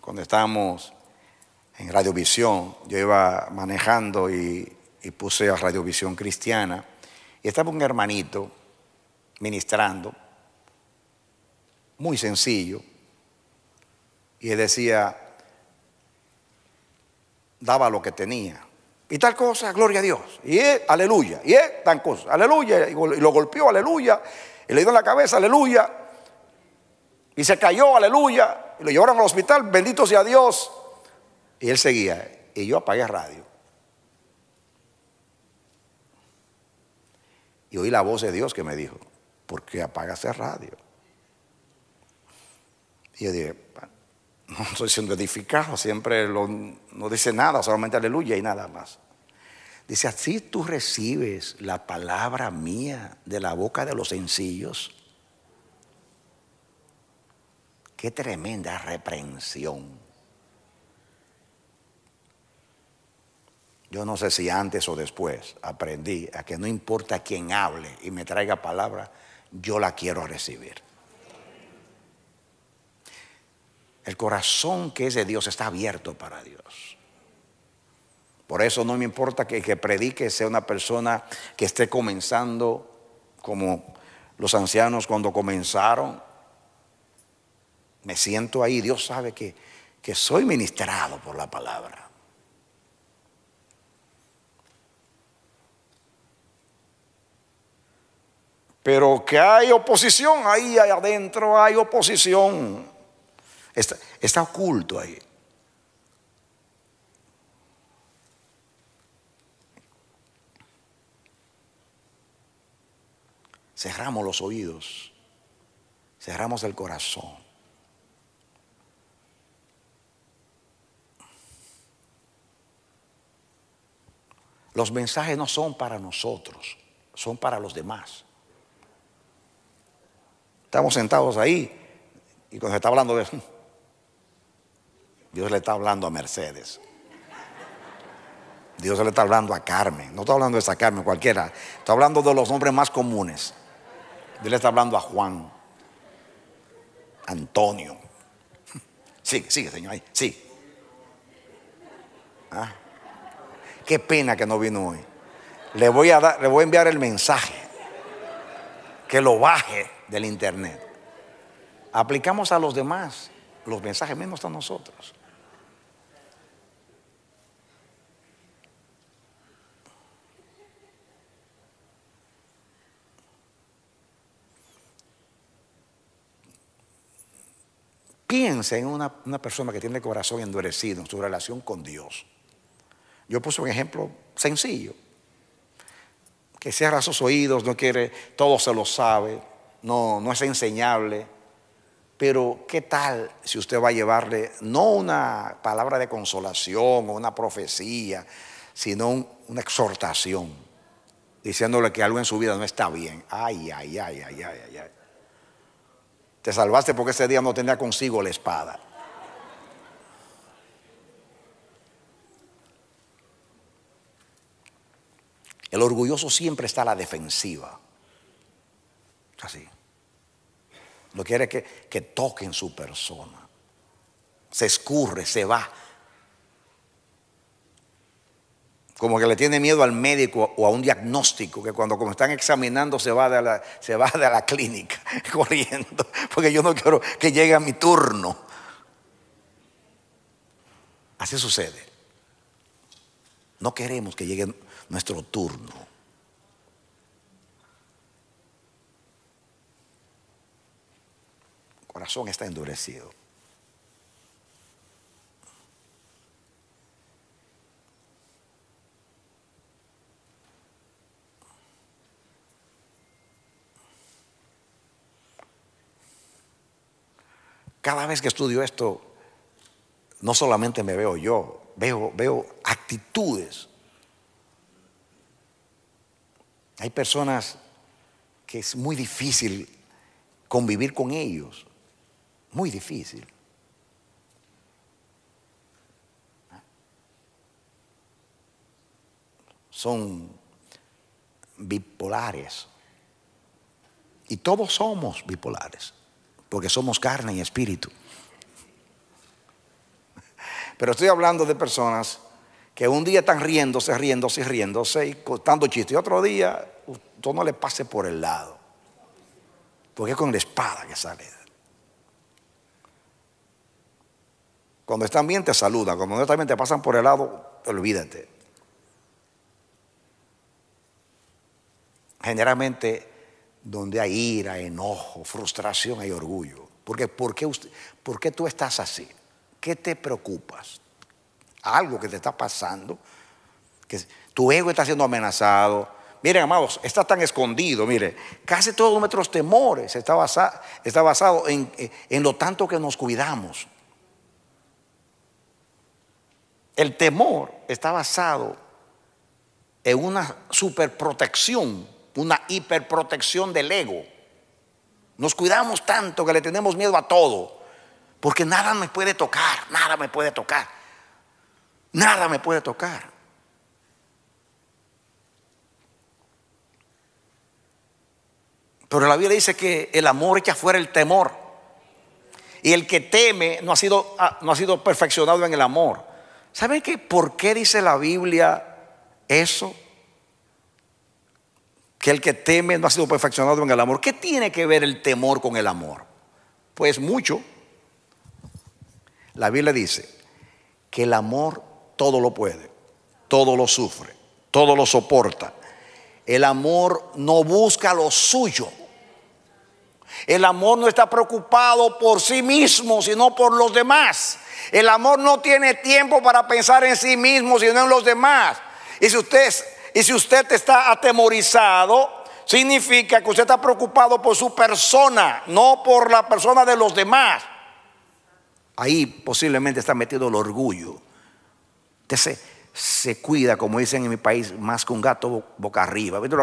cuando estábamos en Radiovisión, yo iba manejando y, puse a Radiovisión Cristiana, y estaba un hermanito ministrando, muy sencillo, y él decía, daba lo que tenía y tal cosa, gloria a Dios. Y aleluya. Y es, tan cosa, aleluya. Y lo golpeó, aleluya. Y le dio en la cabeza, aleluya. Y se cayó, aleluya. Y lo llevaron al hospital, bendito sea Dios. Y él seguía. Y yo apagué radio. Y oí la voz de Dios que me dijo, ¿por qué apagas radio? Y yo dije, no estoy siendo edificado, siempre no dice nada, solamente aleluya y nada más. Dice, así tú recibes la palabra mía de la boca de los sencillos. Qué tremenda reprensión. Yo no sé si antes o después aprendí a que no importa quién hable y me traiga palabra, yo la quiero recibir. El corazón que es de Dios está abierto para Dios. Por eso no me importa que, que predique sea una persona que esté comenzando como los ancianos cuando comenzaron. Me siento ahí, Dios sabe que, que soy ministrado por la palabra. Pero que hay oposición, ahí adentro hay oposición. Está, oculto ahí. Cerramos los oídos, cerramos el corazón. Los mensajes no son para nosotros, son para los demás. Estamos sentados ahí y cuando se está hablando de eso, Dios le está hablando a Mercedes. Dios le está hablando a Carmen. No está hablando de esa Carmen cualquiera. Está hablando de los nombres más comunes. Dios le está hablando a Juan, Antonio. Sigue, sigue, Señor. Ahí, sí. ¿Ah? Qué pena que no vino hoy. Le voy, a dar, le voy a enviar el mensaje. Que lo baje del internet. Aplicamos a los demás los mensajes menos a nosotros. Piensa en una, persona que tiene el corazón endurecido en su relación con Dios. Yo puse un ejemplo sencillo. Que cierra sus oídos, no quiere, todo se lo sabe, no, no es enseñable. Pero ¿qué tal si usted va a llevarle no una palabra de consolación o una profecía, sino una exhortación, diciéndole que algo en su vida no está bien? Ay, ay, ay, ay, ay, ay. ay. Te salvaste porque ese día no tenía consigo la espada. El orgulloso siempre está a la defensiva. Así. No quiere que, que toquen su persona. Se escurre, se va, como que le tiene miedo al médico o a un diagnóstico, que cuando como están examinando se va de la, se va de la clínica corriendo, porque yo no quiero que llegue a mi turno. Así sucede. No queremos que llegue nuestro turno. El corazón está endurecido. Cada vez que estudio esto, no solamente me veo yo, veo, veo actitudes. Hay personas que es muy difícil convivir con ellos, muy difícil. Son bipolares. Y todos somos bipolares porque somos carne y espíritu. Pero estoy hablando de personas que un día están riéndose, riéndose, riéndose y contando chistes. Y otro día, todo no le pase por el lado. Porque es con la espada que sale. Cuando están bien te saludan, cuando no están bien te pasan por el lado, olvídate. Generalmente donde hay ira, enojo, frustración, hay orgullo. Porque ¿por qué, ¿por qué tú estás así? ¿Qué te preocupas? Algo que te está pasando, que tu ego está siendo amenazado. Miren, amados, está tan escondido, mire, casi todos nuestros temores está, basados está basado en, en lo tanto que nos cuidamos. El temor está basado en una superprotección una hiperprotección del ego. Nos cuidamos tanto que le tenemos miedo a todo, porque nada me puede tocar, nada me puede tocar, nada me puede tocar. Pero la Biblia dice que el amor echa fuera el temor. Y el que teme no ha sido, ah, no ha sido perfeccionado en el amor. ¿Saben qué? ¿Por qué dice la Biblia eso? que el que teme no ha sido perfeccionado en el amor. ¿Qué tiene que ver el temor con el amor? Pues mucho. La Biblia dice que el amor todo lo puede, todo lo sufre, todo lo soporta. El amor no busca lo suyo. El amor no está preocupado por sí mismo, sino por los demás. El amor no tiene tiempo para pensar en sí mismo, sino en los demás. Y si usted y si usted está atemorizado, significa que usted está preocupado por su persona, no por la persona de los demás. Ahí posiblemente está metido el orgullo. Usted se, se cuida, como dicen en mi país, más que un gato boca arriba. ¿Viste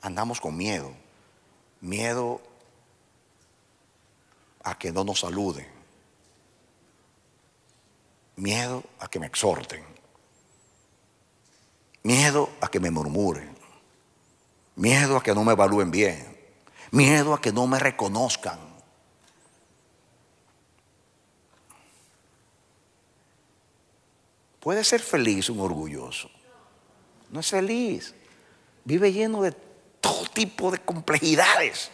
Andamos con miedo. Miedo a que no nos saluden. Miedo a que me exhorten. Miedo a que me murmuren. Miedo a que no me evalúen bien. Miedo a que no me reconozcan. Puede ser feliz un orgulloso. No es feliz. Vive lleno de todo tipo de complejidades.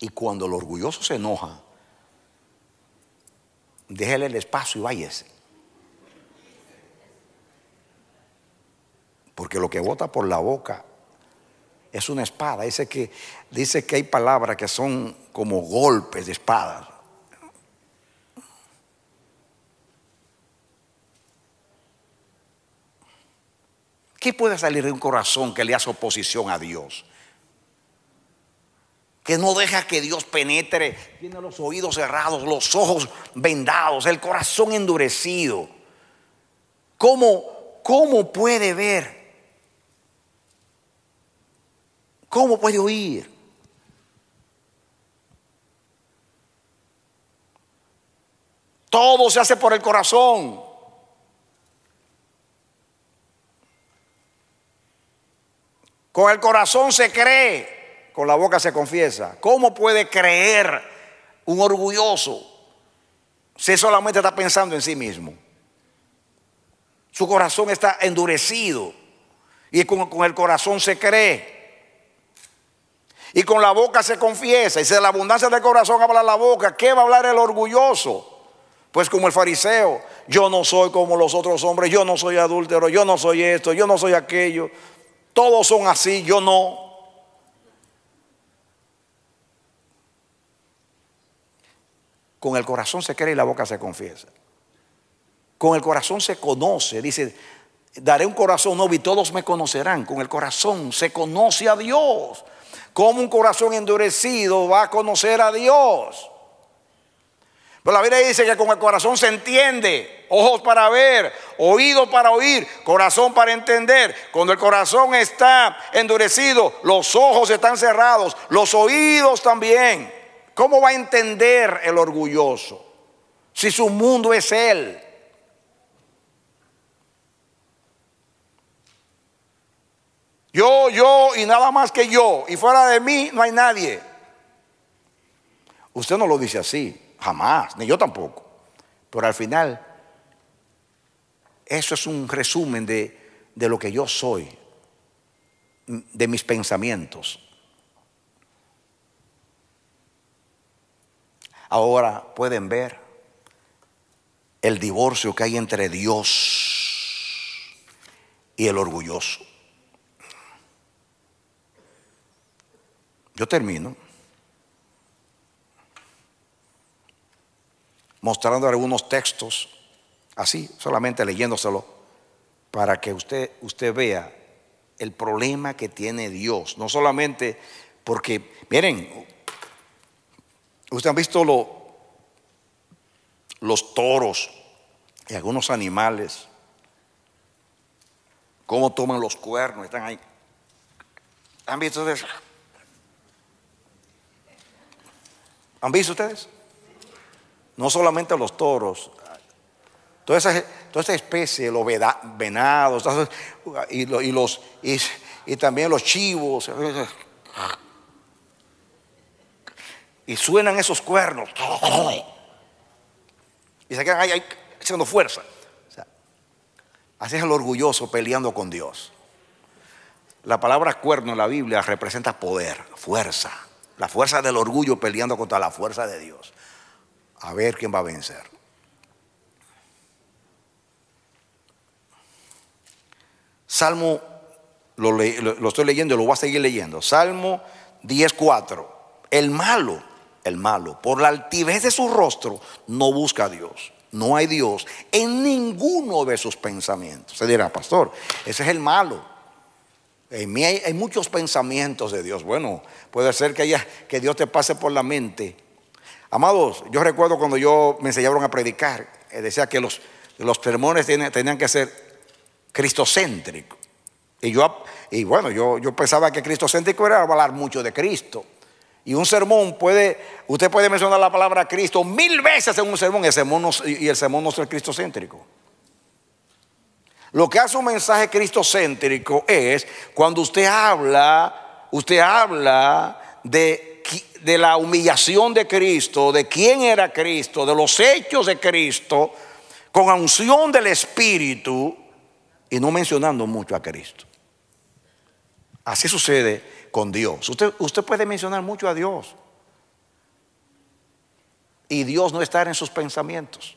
Y cuando el orgulloso se enoja, déjele el espacio y váyase. Porque lo que bota por la boca es una espada. Dice que, dice que hay palabras que son como golpes de espadas. ¿Qué puede salir de un corazón que le hace oposición a Dios? Que no deja que Dios penetre. Tiene los oídos cerrados, los ojos vendados, el corazón endurecido. ¿Cómo, cómo puede ver? ¿Cómo puede oír? Todo se hace por el corazón. Con el corazón se cree, con la boca se confiesa. ¿Cómo puede creer un orgulloso si solamente está pensando en sí mismo? Su corazón está endurecido y con, con el corazón se cree. Y con la boca se confiesa. Y si la abundancia del corazón habla la boca, ¿qué va a hablar el orgulloso? Pues como el fariseo, yo no soy como los otros hombres, yo no soy adúltero, yo no soy esto, yo no soy aquello, todos son así, yo no. Con el corazón se cree y la boca se confiesa. Con el corazón se conoce, dice, daré un corazón nuevo y todos me conocerán. Con el corazón se conoce a Dios. Como un corazón endurecido va a conocer a Dios? Pero la Biblia dice que con el corazón se entiende, ojos para ver, oído para oír, corazón para entender. Cuando el corazón está endurecido, los ojos están cerrados, los oídos también. ¿Cómo va a entender el orgulloso si su mundo es él? Yo, yo y nada más que yo. Y fuera de mí no hay nadie. Usted no lo dice así jamás, ni yo tampoco. Pero al final, eso es un resumen de, de lo que yo soy, de mis pensamientos. Ahora pueden ver el divorcio que hay entre Dios y el orgulloso. Yo termino. mostrando algunos textos, así, solamente leyéndoselo, para que usted, usted vea el problema que tiene Dios. No solamente porque, miren, usted han visto los toros y algunos animales, cómo toman los cuernos, están ahí. ¿Han visto ustedes? ¿Han visto ustedes? no solamente los toros, toda esa, especie, los venados y, los, y, también los chivos. Y suenan esos cuernos. Y se quedan ahí, haciendo fuerza. así es el orgulloso peleando con Dios. La palabra cuerno en la Biblia representa poder, fuerza. La fuerza del orgullo peleando contra la fuerza de Dios a ver quién va a vencer. Salmo, lo, estoy leyendo y lo voy a seguir leyendo. Salmo 10.4. El malo, el malo, por la altivez de su rostro, no busca a Dios. No hay Dios en ninguno de sus pensamientos. Se dirá, pastor, ese es el malo. En mí hay, hay muchos pensamientos de Dios. Bueno, puede ser que, haya, que Dios te pase por la mente Amados, yo recuerdo cuando yo me enseñaron a predicar, eh, decía que los, sermones tenían, que ser cristocéntricos. Y, yo, y bueno, yo, pensaba que cristocéntrico era hablar mucho de Cristo. Y un sermón puede, usted puede mencionar la palabra Cristo mil veces en un sermón, y el sermón no es el cristocéntrico. Lo que hace un mensaje cristocéntrico es cuando usted habla, usted habla de de la humillación de Cristo, de quién era Cristo, de los hechos de Cristo, con unción del Espíritu y no mencionando mucho a Cristo. Así sucede con Dios. Usted, usted puede mencionar mucho a Dios y Dios no estar en sus pensamientos.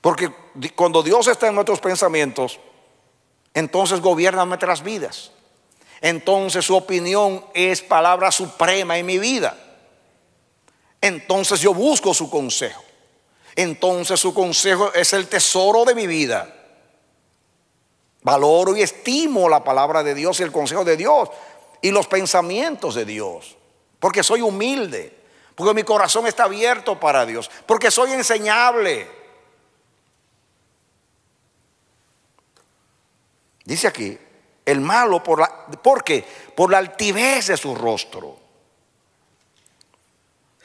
Porque cuando Dios está en nuestros pensamientos, entonces gobierna nuestras vidas entonces su opinión es palabra suprema en mi vida. Entonces yo busco su consejo. Entonces su consejo es el tesoro de mi vida. Valoro y estimo la palabra de Dios y el consejo de Dios y los pensamientos de Dios. Porque soy humilde, porque mi corazón está abierto para Dios, porque soy enseñable. Dice aquí, el malo, por, la, ¿por qué? Por la altivez de su rostro.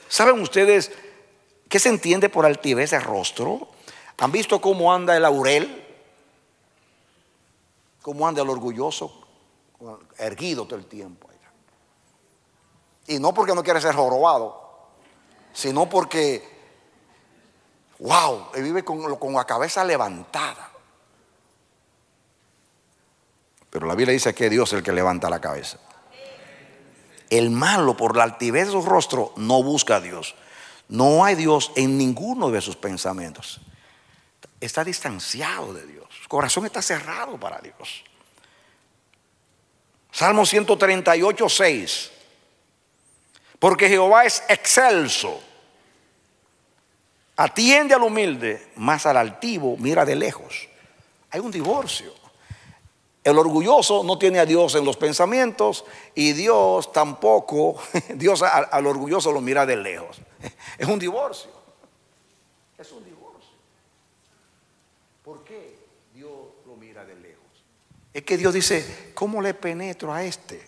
¿Saben ustedes qué se entiende por altivez de rostro? ¿Han visto cómo anda el laurel? ¿Cómo anda el orgulloso? Erguido todo el tiempo. Y no porque no quiere ser jorobado, sino porque, wow, él vive con la cabeza levantada. Pero la Biblia dice que Dios es el que levanta la cabeza. El malo, por la altivez de su rostro, no busca a Dios. No hay Dios en ninguno de sus pensamientos. Está distanciado de Dios. Su corazón está cerrado para Dios. Salmo 138, 6. Porque Jehová es excelso. Atiende al humilde, más al altivo mira de lejos. Hay un divorcio. El orgulloso no tiene a Dios en los pensamientos y Dios tampoco, Dios al, orgulloso lo mira de lejos. Es un divorcio. Es un divorcio. ¿Por qué Dios lo mira de lejos? Es que Dios dice, ¿cómo le penetro a este?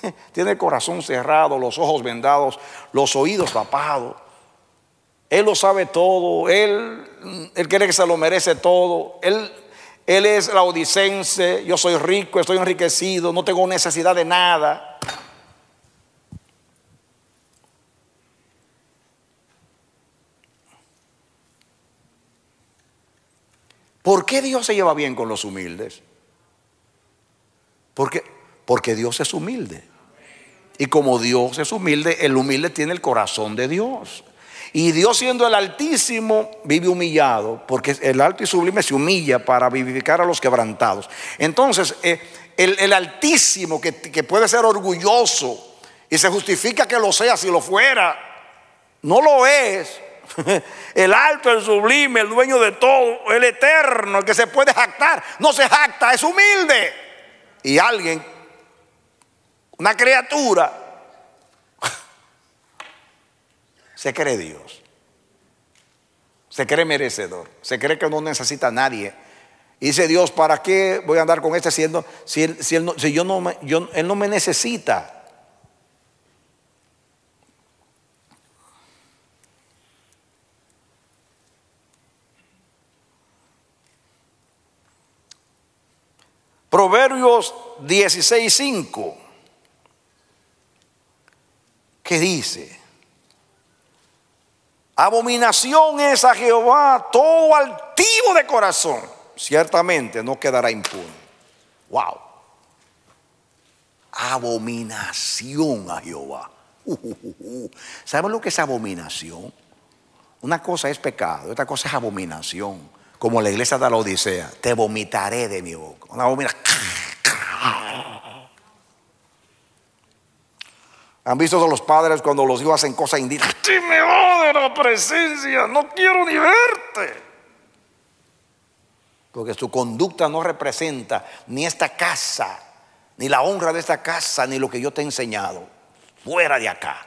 Tiene el corazón cerrado, los ojos vendados, los oídos tapados. Él lo sabe todo, él, él cree que se lo merece todo, él él es laodicense, yo soy rico, estoy enriquecido, no tengo necesidad de nada. ¿Por qué Dios se lleva bien con los humildes? Porque, porque Dios es humilde. Y como Dios es humilde, el humilde tiene el corazón de Dios. Y Dios siendo el altísimo vive humillado, porque el alto y sublime se humilla para vivificar a los quebrantados. Entonces, eh, el, altísimo que, que puede ser orgulloso y se justifica que lo sea si lo fuera, no lo es. El alto, el sublime, el dueño de todo, el eterno, el que se puede jactar, no se jacta, es humilde. Y alguien, una criatura se cree Dios, se cree merecedor, se cree que no necesita a nadie. Y dice Dios, ¿para qué voy a andar con este siendo si, yo no, yo, él no me necesita? Proverbios 16:5. ¿Qué dice? Abominación es a Jehová todo altivo de corazón. Ciertamente no quedará impune. Wow. Abominación a Jehová. Uh, uh, uh, ¿Saben lo que es abominación? Una cosa es pecado, otra cosa es abominación. Como la iglesia de la Odisea. Te vomitaré de mi boca. Una abominación. ¿Han visto a los padres cuando los hijos hacen cosas indignas? me de la presencia! ¡No quiero ni verte! Porque su conducta no representa ni esta casa, ni la honra de esta casa, ni lo que yo te he enseñado. Fuera de acá.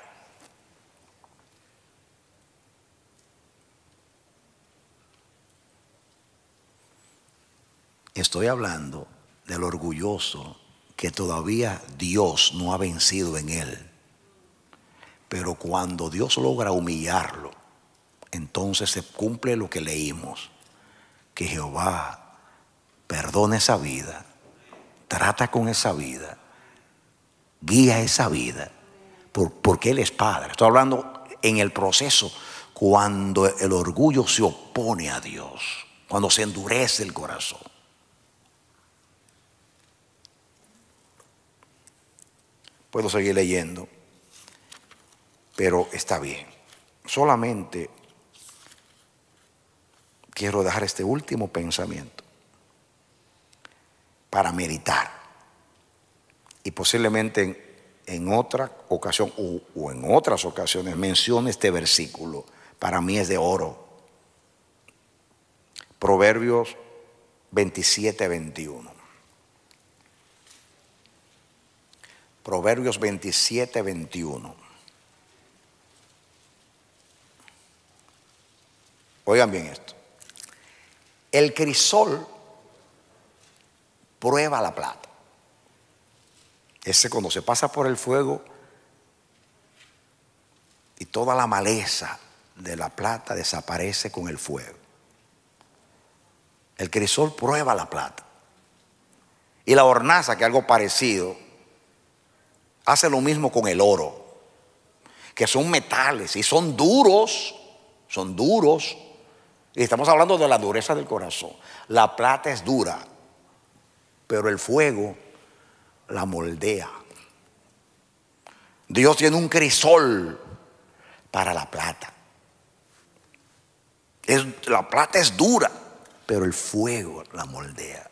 Estoy hablando del orgulloso que todavía Dios no ha vencido en él. Pero cuando Dios logra humillarlo, entonces se cumple lo que leímos, que Jehová perdona esa vida, trata con esa vida, guía esa vida, porque Él es Padre. Estoy hablando en el proceso, cuando el orgullo se opone a Dios, cuando se endurece el corazón. Puedo seguir leyendo pero está bien. Solamente quiero dejar este último pensamiento para meditar y posiblemente en, otra ocasión o, o en otras ocasiones mencione este versículo. Para mí es de oro. Proverbios 27, 21. Proverbios 27, 21. Oigan bien esto. El crisol prueba la plata. Ese cuando se pasa por el fuego y toda la maleza de la plata desaparece con el fuego. El crisol prueba la plata. Y la hornaza, que es algo parecido, hace lo mismo con el oro, que son metales y son duros, son duros, y estamos hablando de la dureza del corazón. La plata es dura, pero el fuego la moldea. Dios tiene un crisol para la plata. la plata es dura, pero el fuego la moldea.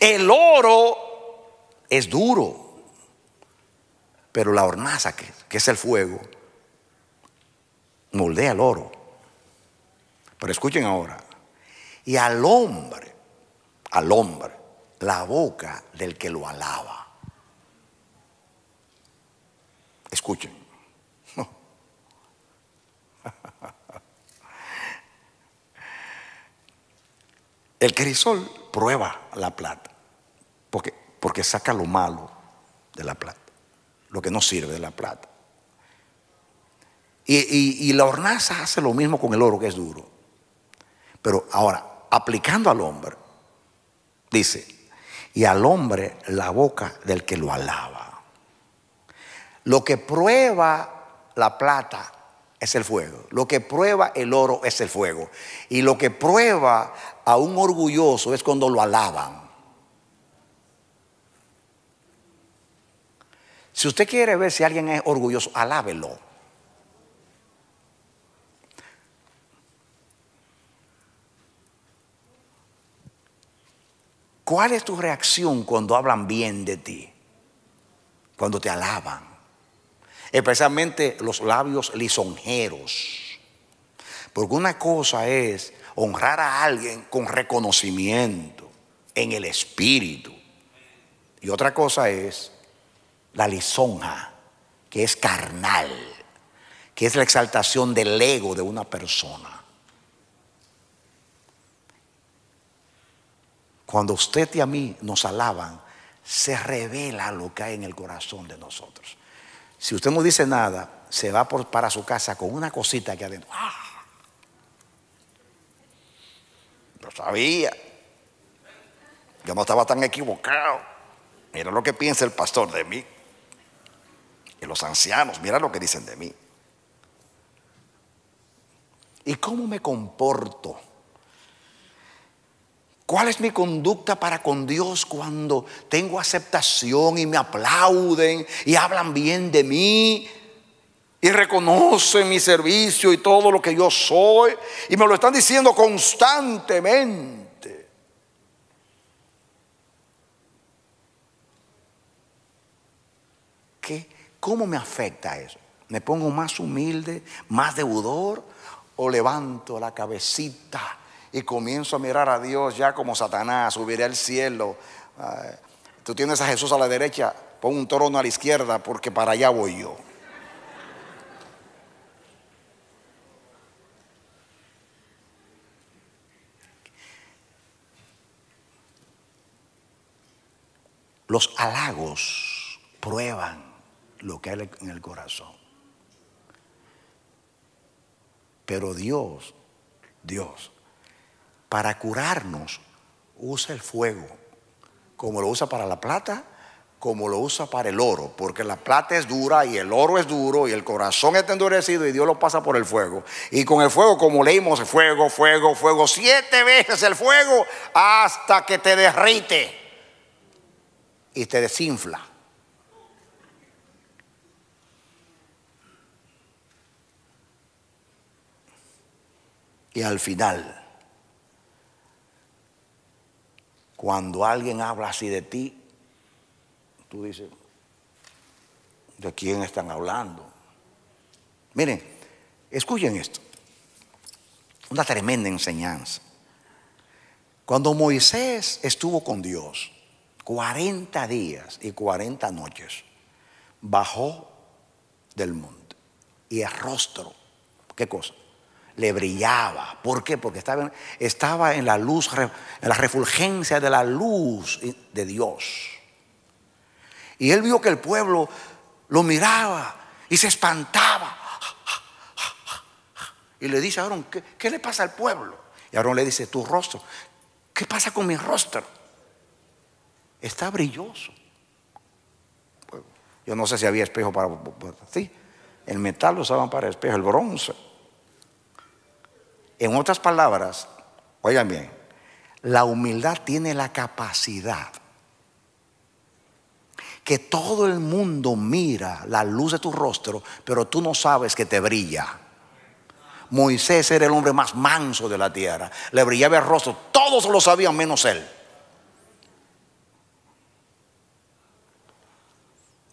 El oro es duro, pero la hornaza, que, que es el fuego, moldea el oro. Pero escuchen ahora. Y al hombre, al hombre, la boca del que lo alaba. Escuchen. El crisol prueba la plata, porque, porque saca lo malo de la plata, lo que no sirve de la plata. Y, la hornaza hace lo mismo con el oro que es duro. Pero ahora, aplicando al hombre, dice, y al hombre la boca del que lo alaba. Lo que prueba la plata es el fuego. Lo que prueba el oro es el fuego. Y lo que prueba a un orgulloso es cuando lo alaban. Si usted quiere ver si alguien es orgulloso, alábelo. ¿Cuál es tu reacción cuando hablan bien de ti? Cuando te alaban. Especialmente los labios lisonjeros. Porque una cosa es honrar a alguien con reconocimiento en el espíritu. Y otra cosa es la lisonja, que es carnal, que es la exaltación del ego de una persona. Cuando usted y a mí nos alaban, se revela lo que hay en el corazón de nosotros. Si usted no dice nada, se va para su casa con una cosita que adentro. ¡Ah! sabía. Yo no estaba tan equivocado. Mira lo que piensa el pastor de mí. Y los ancianos, mira lo que dicen de mí. ¿Y cómo me comporto? ¿Cuál es mi conducta para con Dios cuando tengo aceptación y me aplauden y hablan bien de mí y reconocen mi servicio y todo lo que yo soy y me lo están diciendo constantemente? ¿Qué? ¿Cómo me afecta eso? ¿Me pongo más humilde, más deudor o levanto la cabecita? y comienzo a mirar a Dios ya como Satanás, subiré al cielo. Ah, tú tienes a Jesús a la derecha, pon un trono a la izquierda porque para allá voy yo. Los halagos prueban lo que hay en el corazón. Pero Dios, Dios para curarnos, usa el fuego, como lo usa para la plata, como lo usa para el oro, porque la plata es dura y el oro es duro y el corazón está endurecido y Dios lo pasa por el fuego. Y con el fuego, como leímos, fuego, fuego, fuego, siete veces el fuego hasta que te derrite y te desinfla. Y al final Cuando alguien habla así de ti, tú dices, ¿de quién están hablando? Miren, escuchen esto. Una tremenda enseñanza. Cuando Moisés estuvo con Dios 40 días y 40 noches, bajó del monte y el rostro, ¿qué cosa? le brillaba. ¿Por qué? Porque estaba, estaba en la luz, en la refulgencia de la luz de Dios. Y él vio que el pueblo lo miraba y se espantaba. Y le dice a Aarón, ¿qué, le pasa al pueblo? Y Aarón le dice, tu rostro, ¿qué pasa con mi rostro? Está brilloso. Yo no sé si había espejo para... para sí, el metal lo usaban para espejo, el bronce. En otras palabras, oigan bien, la humildad tiene la capacidad que todo el mundo mira la luz de tu rostro, pero tú no sabes que te brilla. Moisés era el hombre más manso de la tierra. Le brillaba el rostro. Todos lo sabían menos él.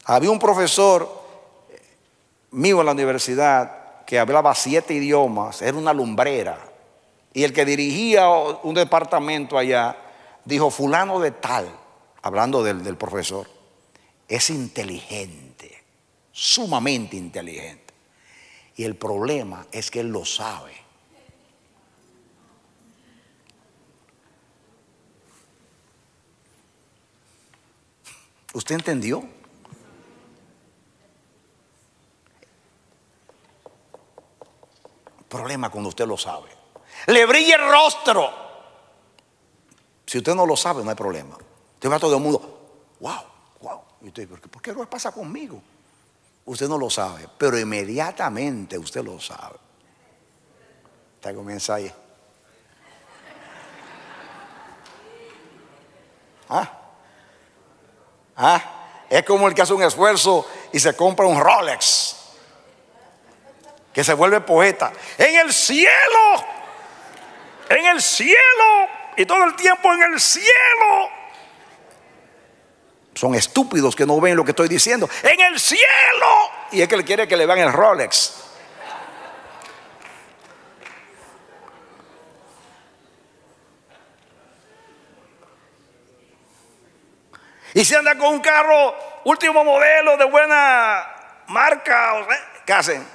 Había un profesor mío en la universidad que hablaba siete idiomas, era una lumbrera. Y el que dirigía un departamento allá dijo, fulano de tal, hablando del, profesor, es inteligente, sumamente inteligente. Y el problema es que él lo sabe. ¿Usted entendió? Problema cuando usted lo sabe. Le brilla el rostro. Si usted no lo sabe, no hay problema. Usted va todo el mundo, wow, wow. Y usted, ¿por qué lo pasa conmigo? Usted no lo sabe, pero inmediatamente usted lo sabe. Está comienza ahí. ¿Ah? ¿Ah? Es como el que hace un esfuerzo y se compra un Rolex que se vuelve poeta. En el cielo, en el cielo, y todo el tiempo en el cielo. Son estúpidos que no ven lo que estoy diciendo. En el cielo. Y es que le quiere que le vean el Rolex. Y si anda con un carro último modelo de buena marca, ¿qué hacen?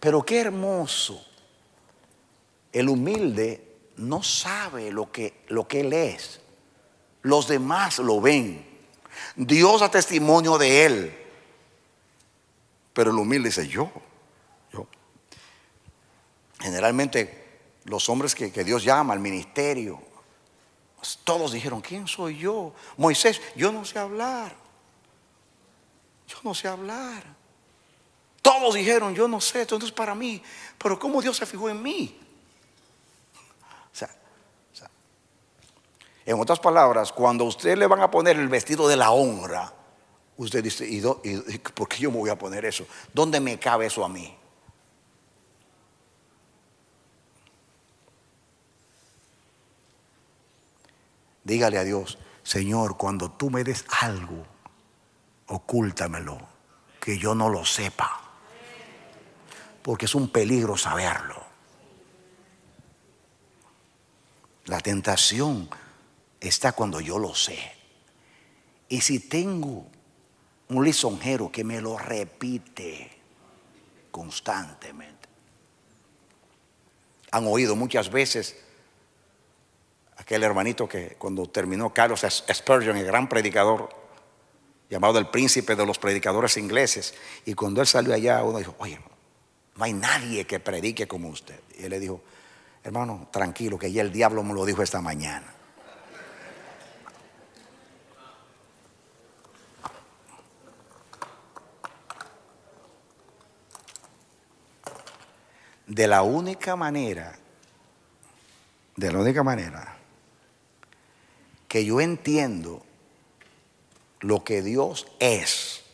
Pero qué hermoso. El humilde no sabe lo que, lo que él es. Los demás lo ven. Dios da testimonio de él. Pero el humilde dice, yo, yo. Generalmente los hombres que, que Dios llama al ministerio, pues, todos dijeron, ¿quién soy yo? Moisés, yo no sé hablar. Yo no sé hablar. Todos dijeron, yo no sé, entonces para mí, pero ¿cómo Dios se fijó en mí? O sea, en otras palabras, cuando a usted le van a poner el vestido de la honra, usted dice, por qué yo me voy a poner eso? ¿Dónde me cabe eso a mí? Dígale a Dios, Señor, cuando tú me des algo, ocúltamelo, que yo no lo sepa porque es un peligro saberlo. La tentación está cuando yo lo sé. Y si tengo un lisonjero que me lo repite constantemente, han oído muchas veces aquel hermanito que cuando terminó Carlos Spurgeon, el gran predicador, llamado el príncipe de los predicadores ingleses, y cuando él salió allá, uno dijo, oye, no hay nadie que predique como usted. Y él le dijo, hermano, tranquilo, que ya el diablo me lo dijo esta mañana. De la única manera, de la única manera que yo entiendo lo que Dios es,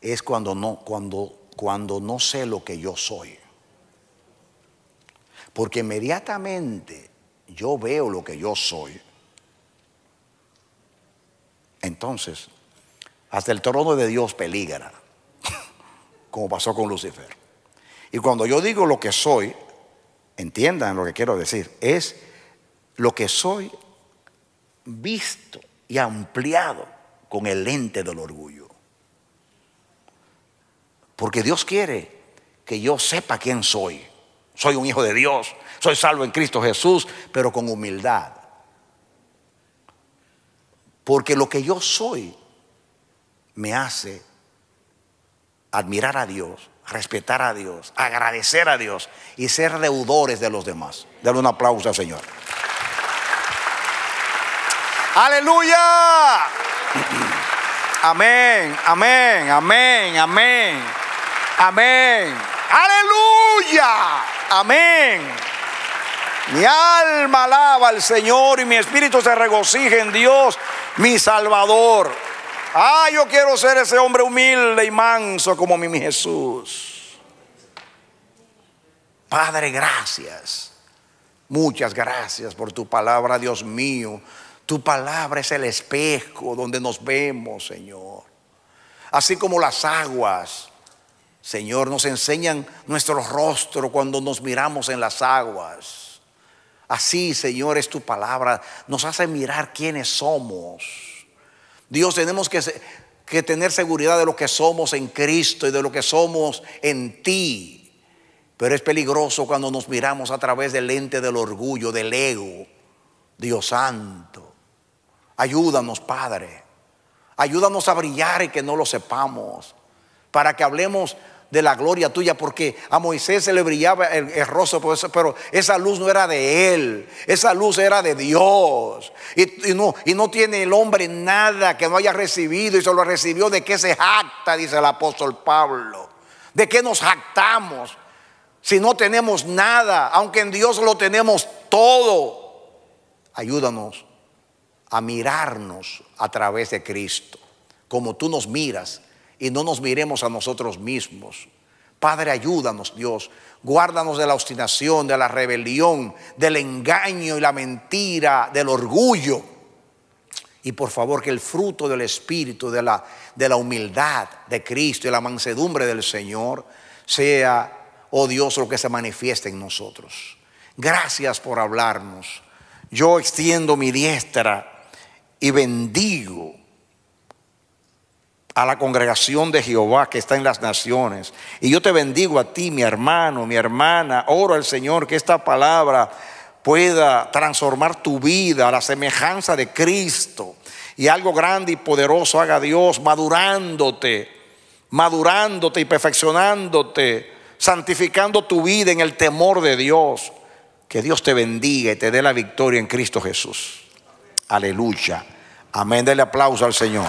es cuando no, cuando cuando no sé lo que yo soy. Porque inmediatamente yo veo lo que yo soy. Entonces, hasta el trono de Dios peligra, como pasó con Lucifer. Y cuando yo digo lo que soy, entiendan lo que quiero decir, es lo que soy visto y ampliado con el lente del orgullo. Porque Dios quiere que yo sepa quién soy. Soy un hijo de Dios, soy salvo en Cristo Jesús, pero con humildad. Porque lo que yo soy me hace admirar a Dios, respetar a Dios, agradecer a Dios y ser deudores de los demás. Dale un aplauso al Señor. Aleluya. Amén, amén, amén, amén. Amén. Aleluya. Amén. Mi alma alaba al Señor y mi espíritu se regocija en Dios, mi Salvador. Ah, yo quiero ser ese hombre humilde y manso como mi Jesús. Padre, gracias. Muchas gracias por tu palabra, Dios mío. Tu palabra es el espejo donde nos vemos, Señor. Así como las aguas Señor, nos enseñan nuestro rostro cuando nos miramos en las aguas. Así, Señor, es tu palabra. Nos hace mirar quiénes somos. Dios, tenemos que, que tener seguridad de lo que somos en Cristo y de lo que somos en ti. Pero es peligroso cuando nos miramos a través del lente del orgullo, del ego. Dios santo, ayúdanos, Padre. Ayúdanos a brillar y que no lo sepamos para que hablemos de la gloria tuya, porque a Moisés se le brillaba el, rostro, pero esa, luz no era de él, esa luz era de Dios. Y, no, y no tiene el hombre nada que no haya recibido y se lo recibió. ¿De qué se jacta? Dice el apóstol Pablo. ¿De qué nos jactamos? Si no tenemos nada, aunque en Dios lo tenemos todo. Ayúdanos a mirarnos a través de Cristo, como tú nos miras y no nos miremos a nosotros mismos. Padre, ayúdanos, Dios. Guárdanos de la obstinación, de la rebelión, del engaño y la mentira, del orgullo. Y por favor que el fruto del Espíritu, de la, de la humildad de Cristo y la mansedumbre del Señor sea, oh Dios, lo que se manifieste en nosotros. Gracias por hablarnos. Yo extiendo mi diestra y bendigo a la congregación de Jehová que está en las naciones. Y yo te bendigo a ti, mi hermano, mi hermana. Oro al Señor que esta palabra pueda transformar tu vida a la semejanza de Cristo. Y algo grande y poderoso haga Dios madurándote, madurándote y perfeccionándote, santificando tu vida en el temor de Dios. Que Dios te bendiga y te dé la victoria en Cristo Jesús. Aleluya. Amén. dale aplauso al Señor.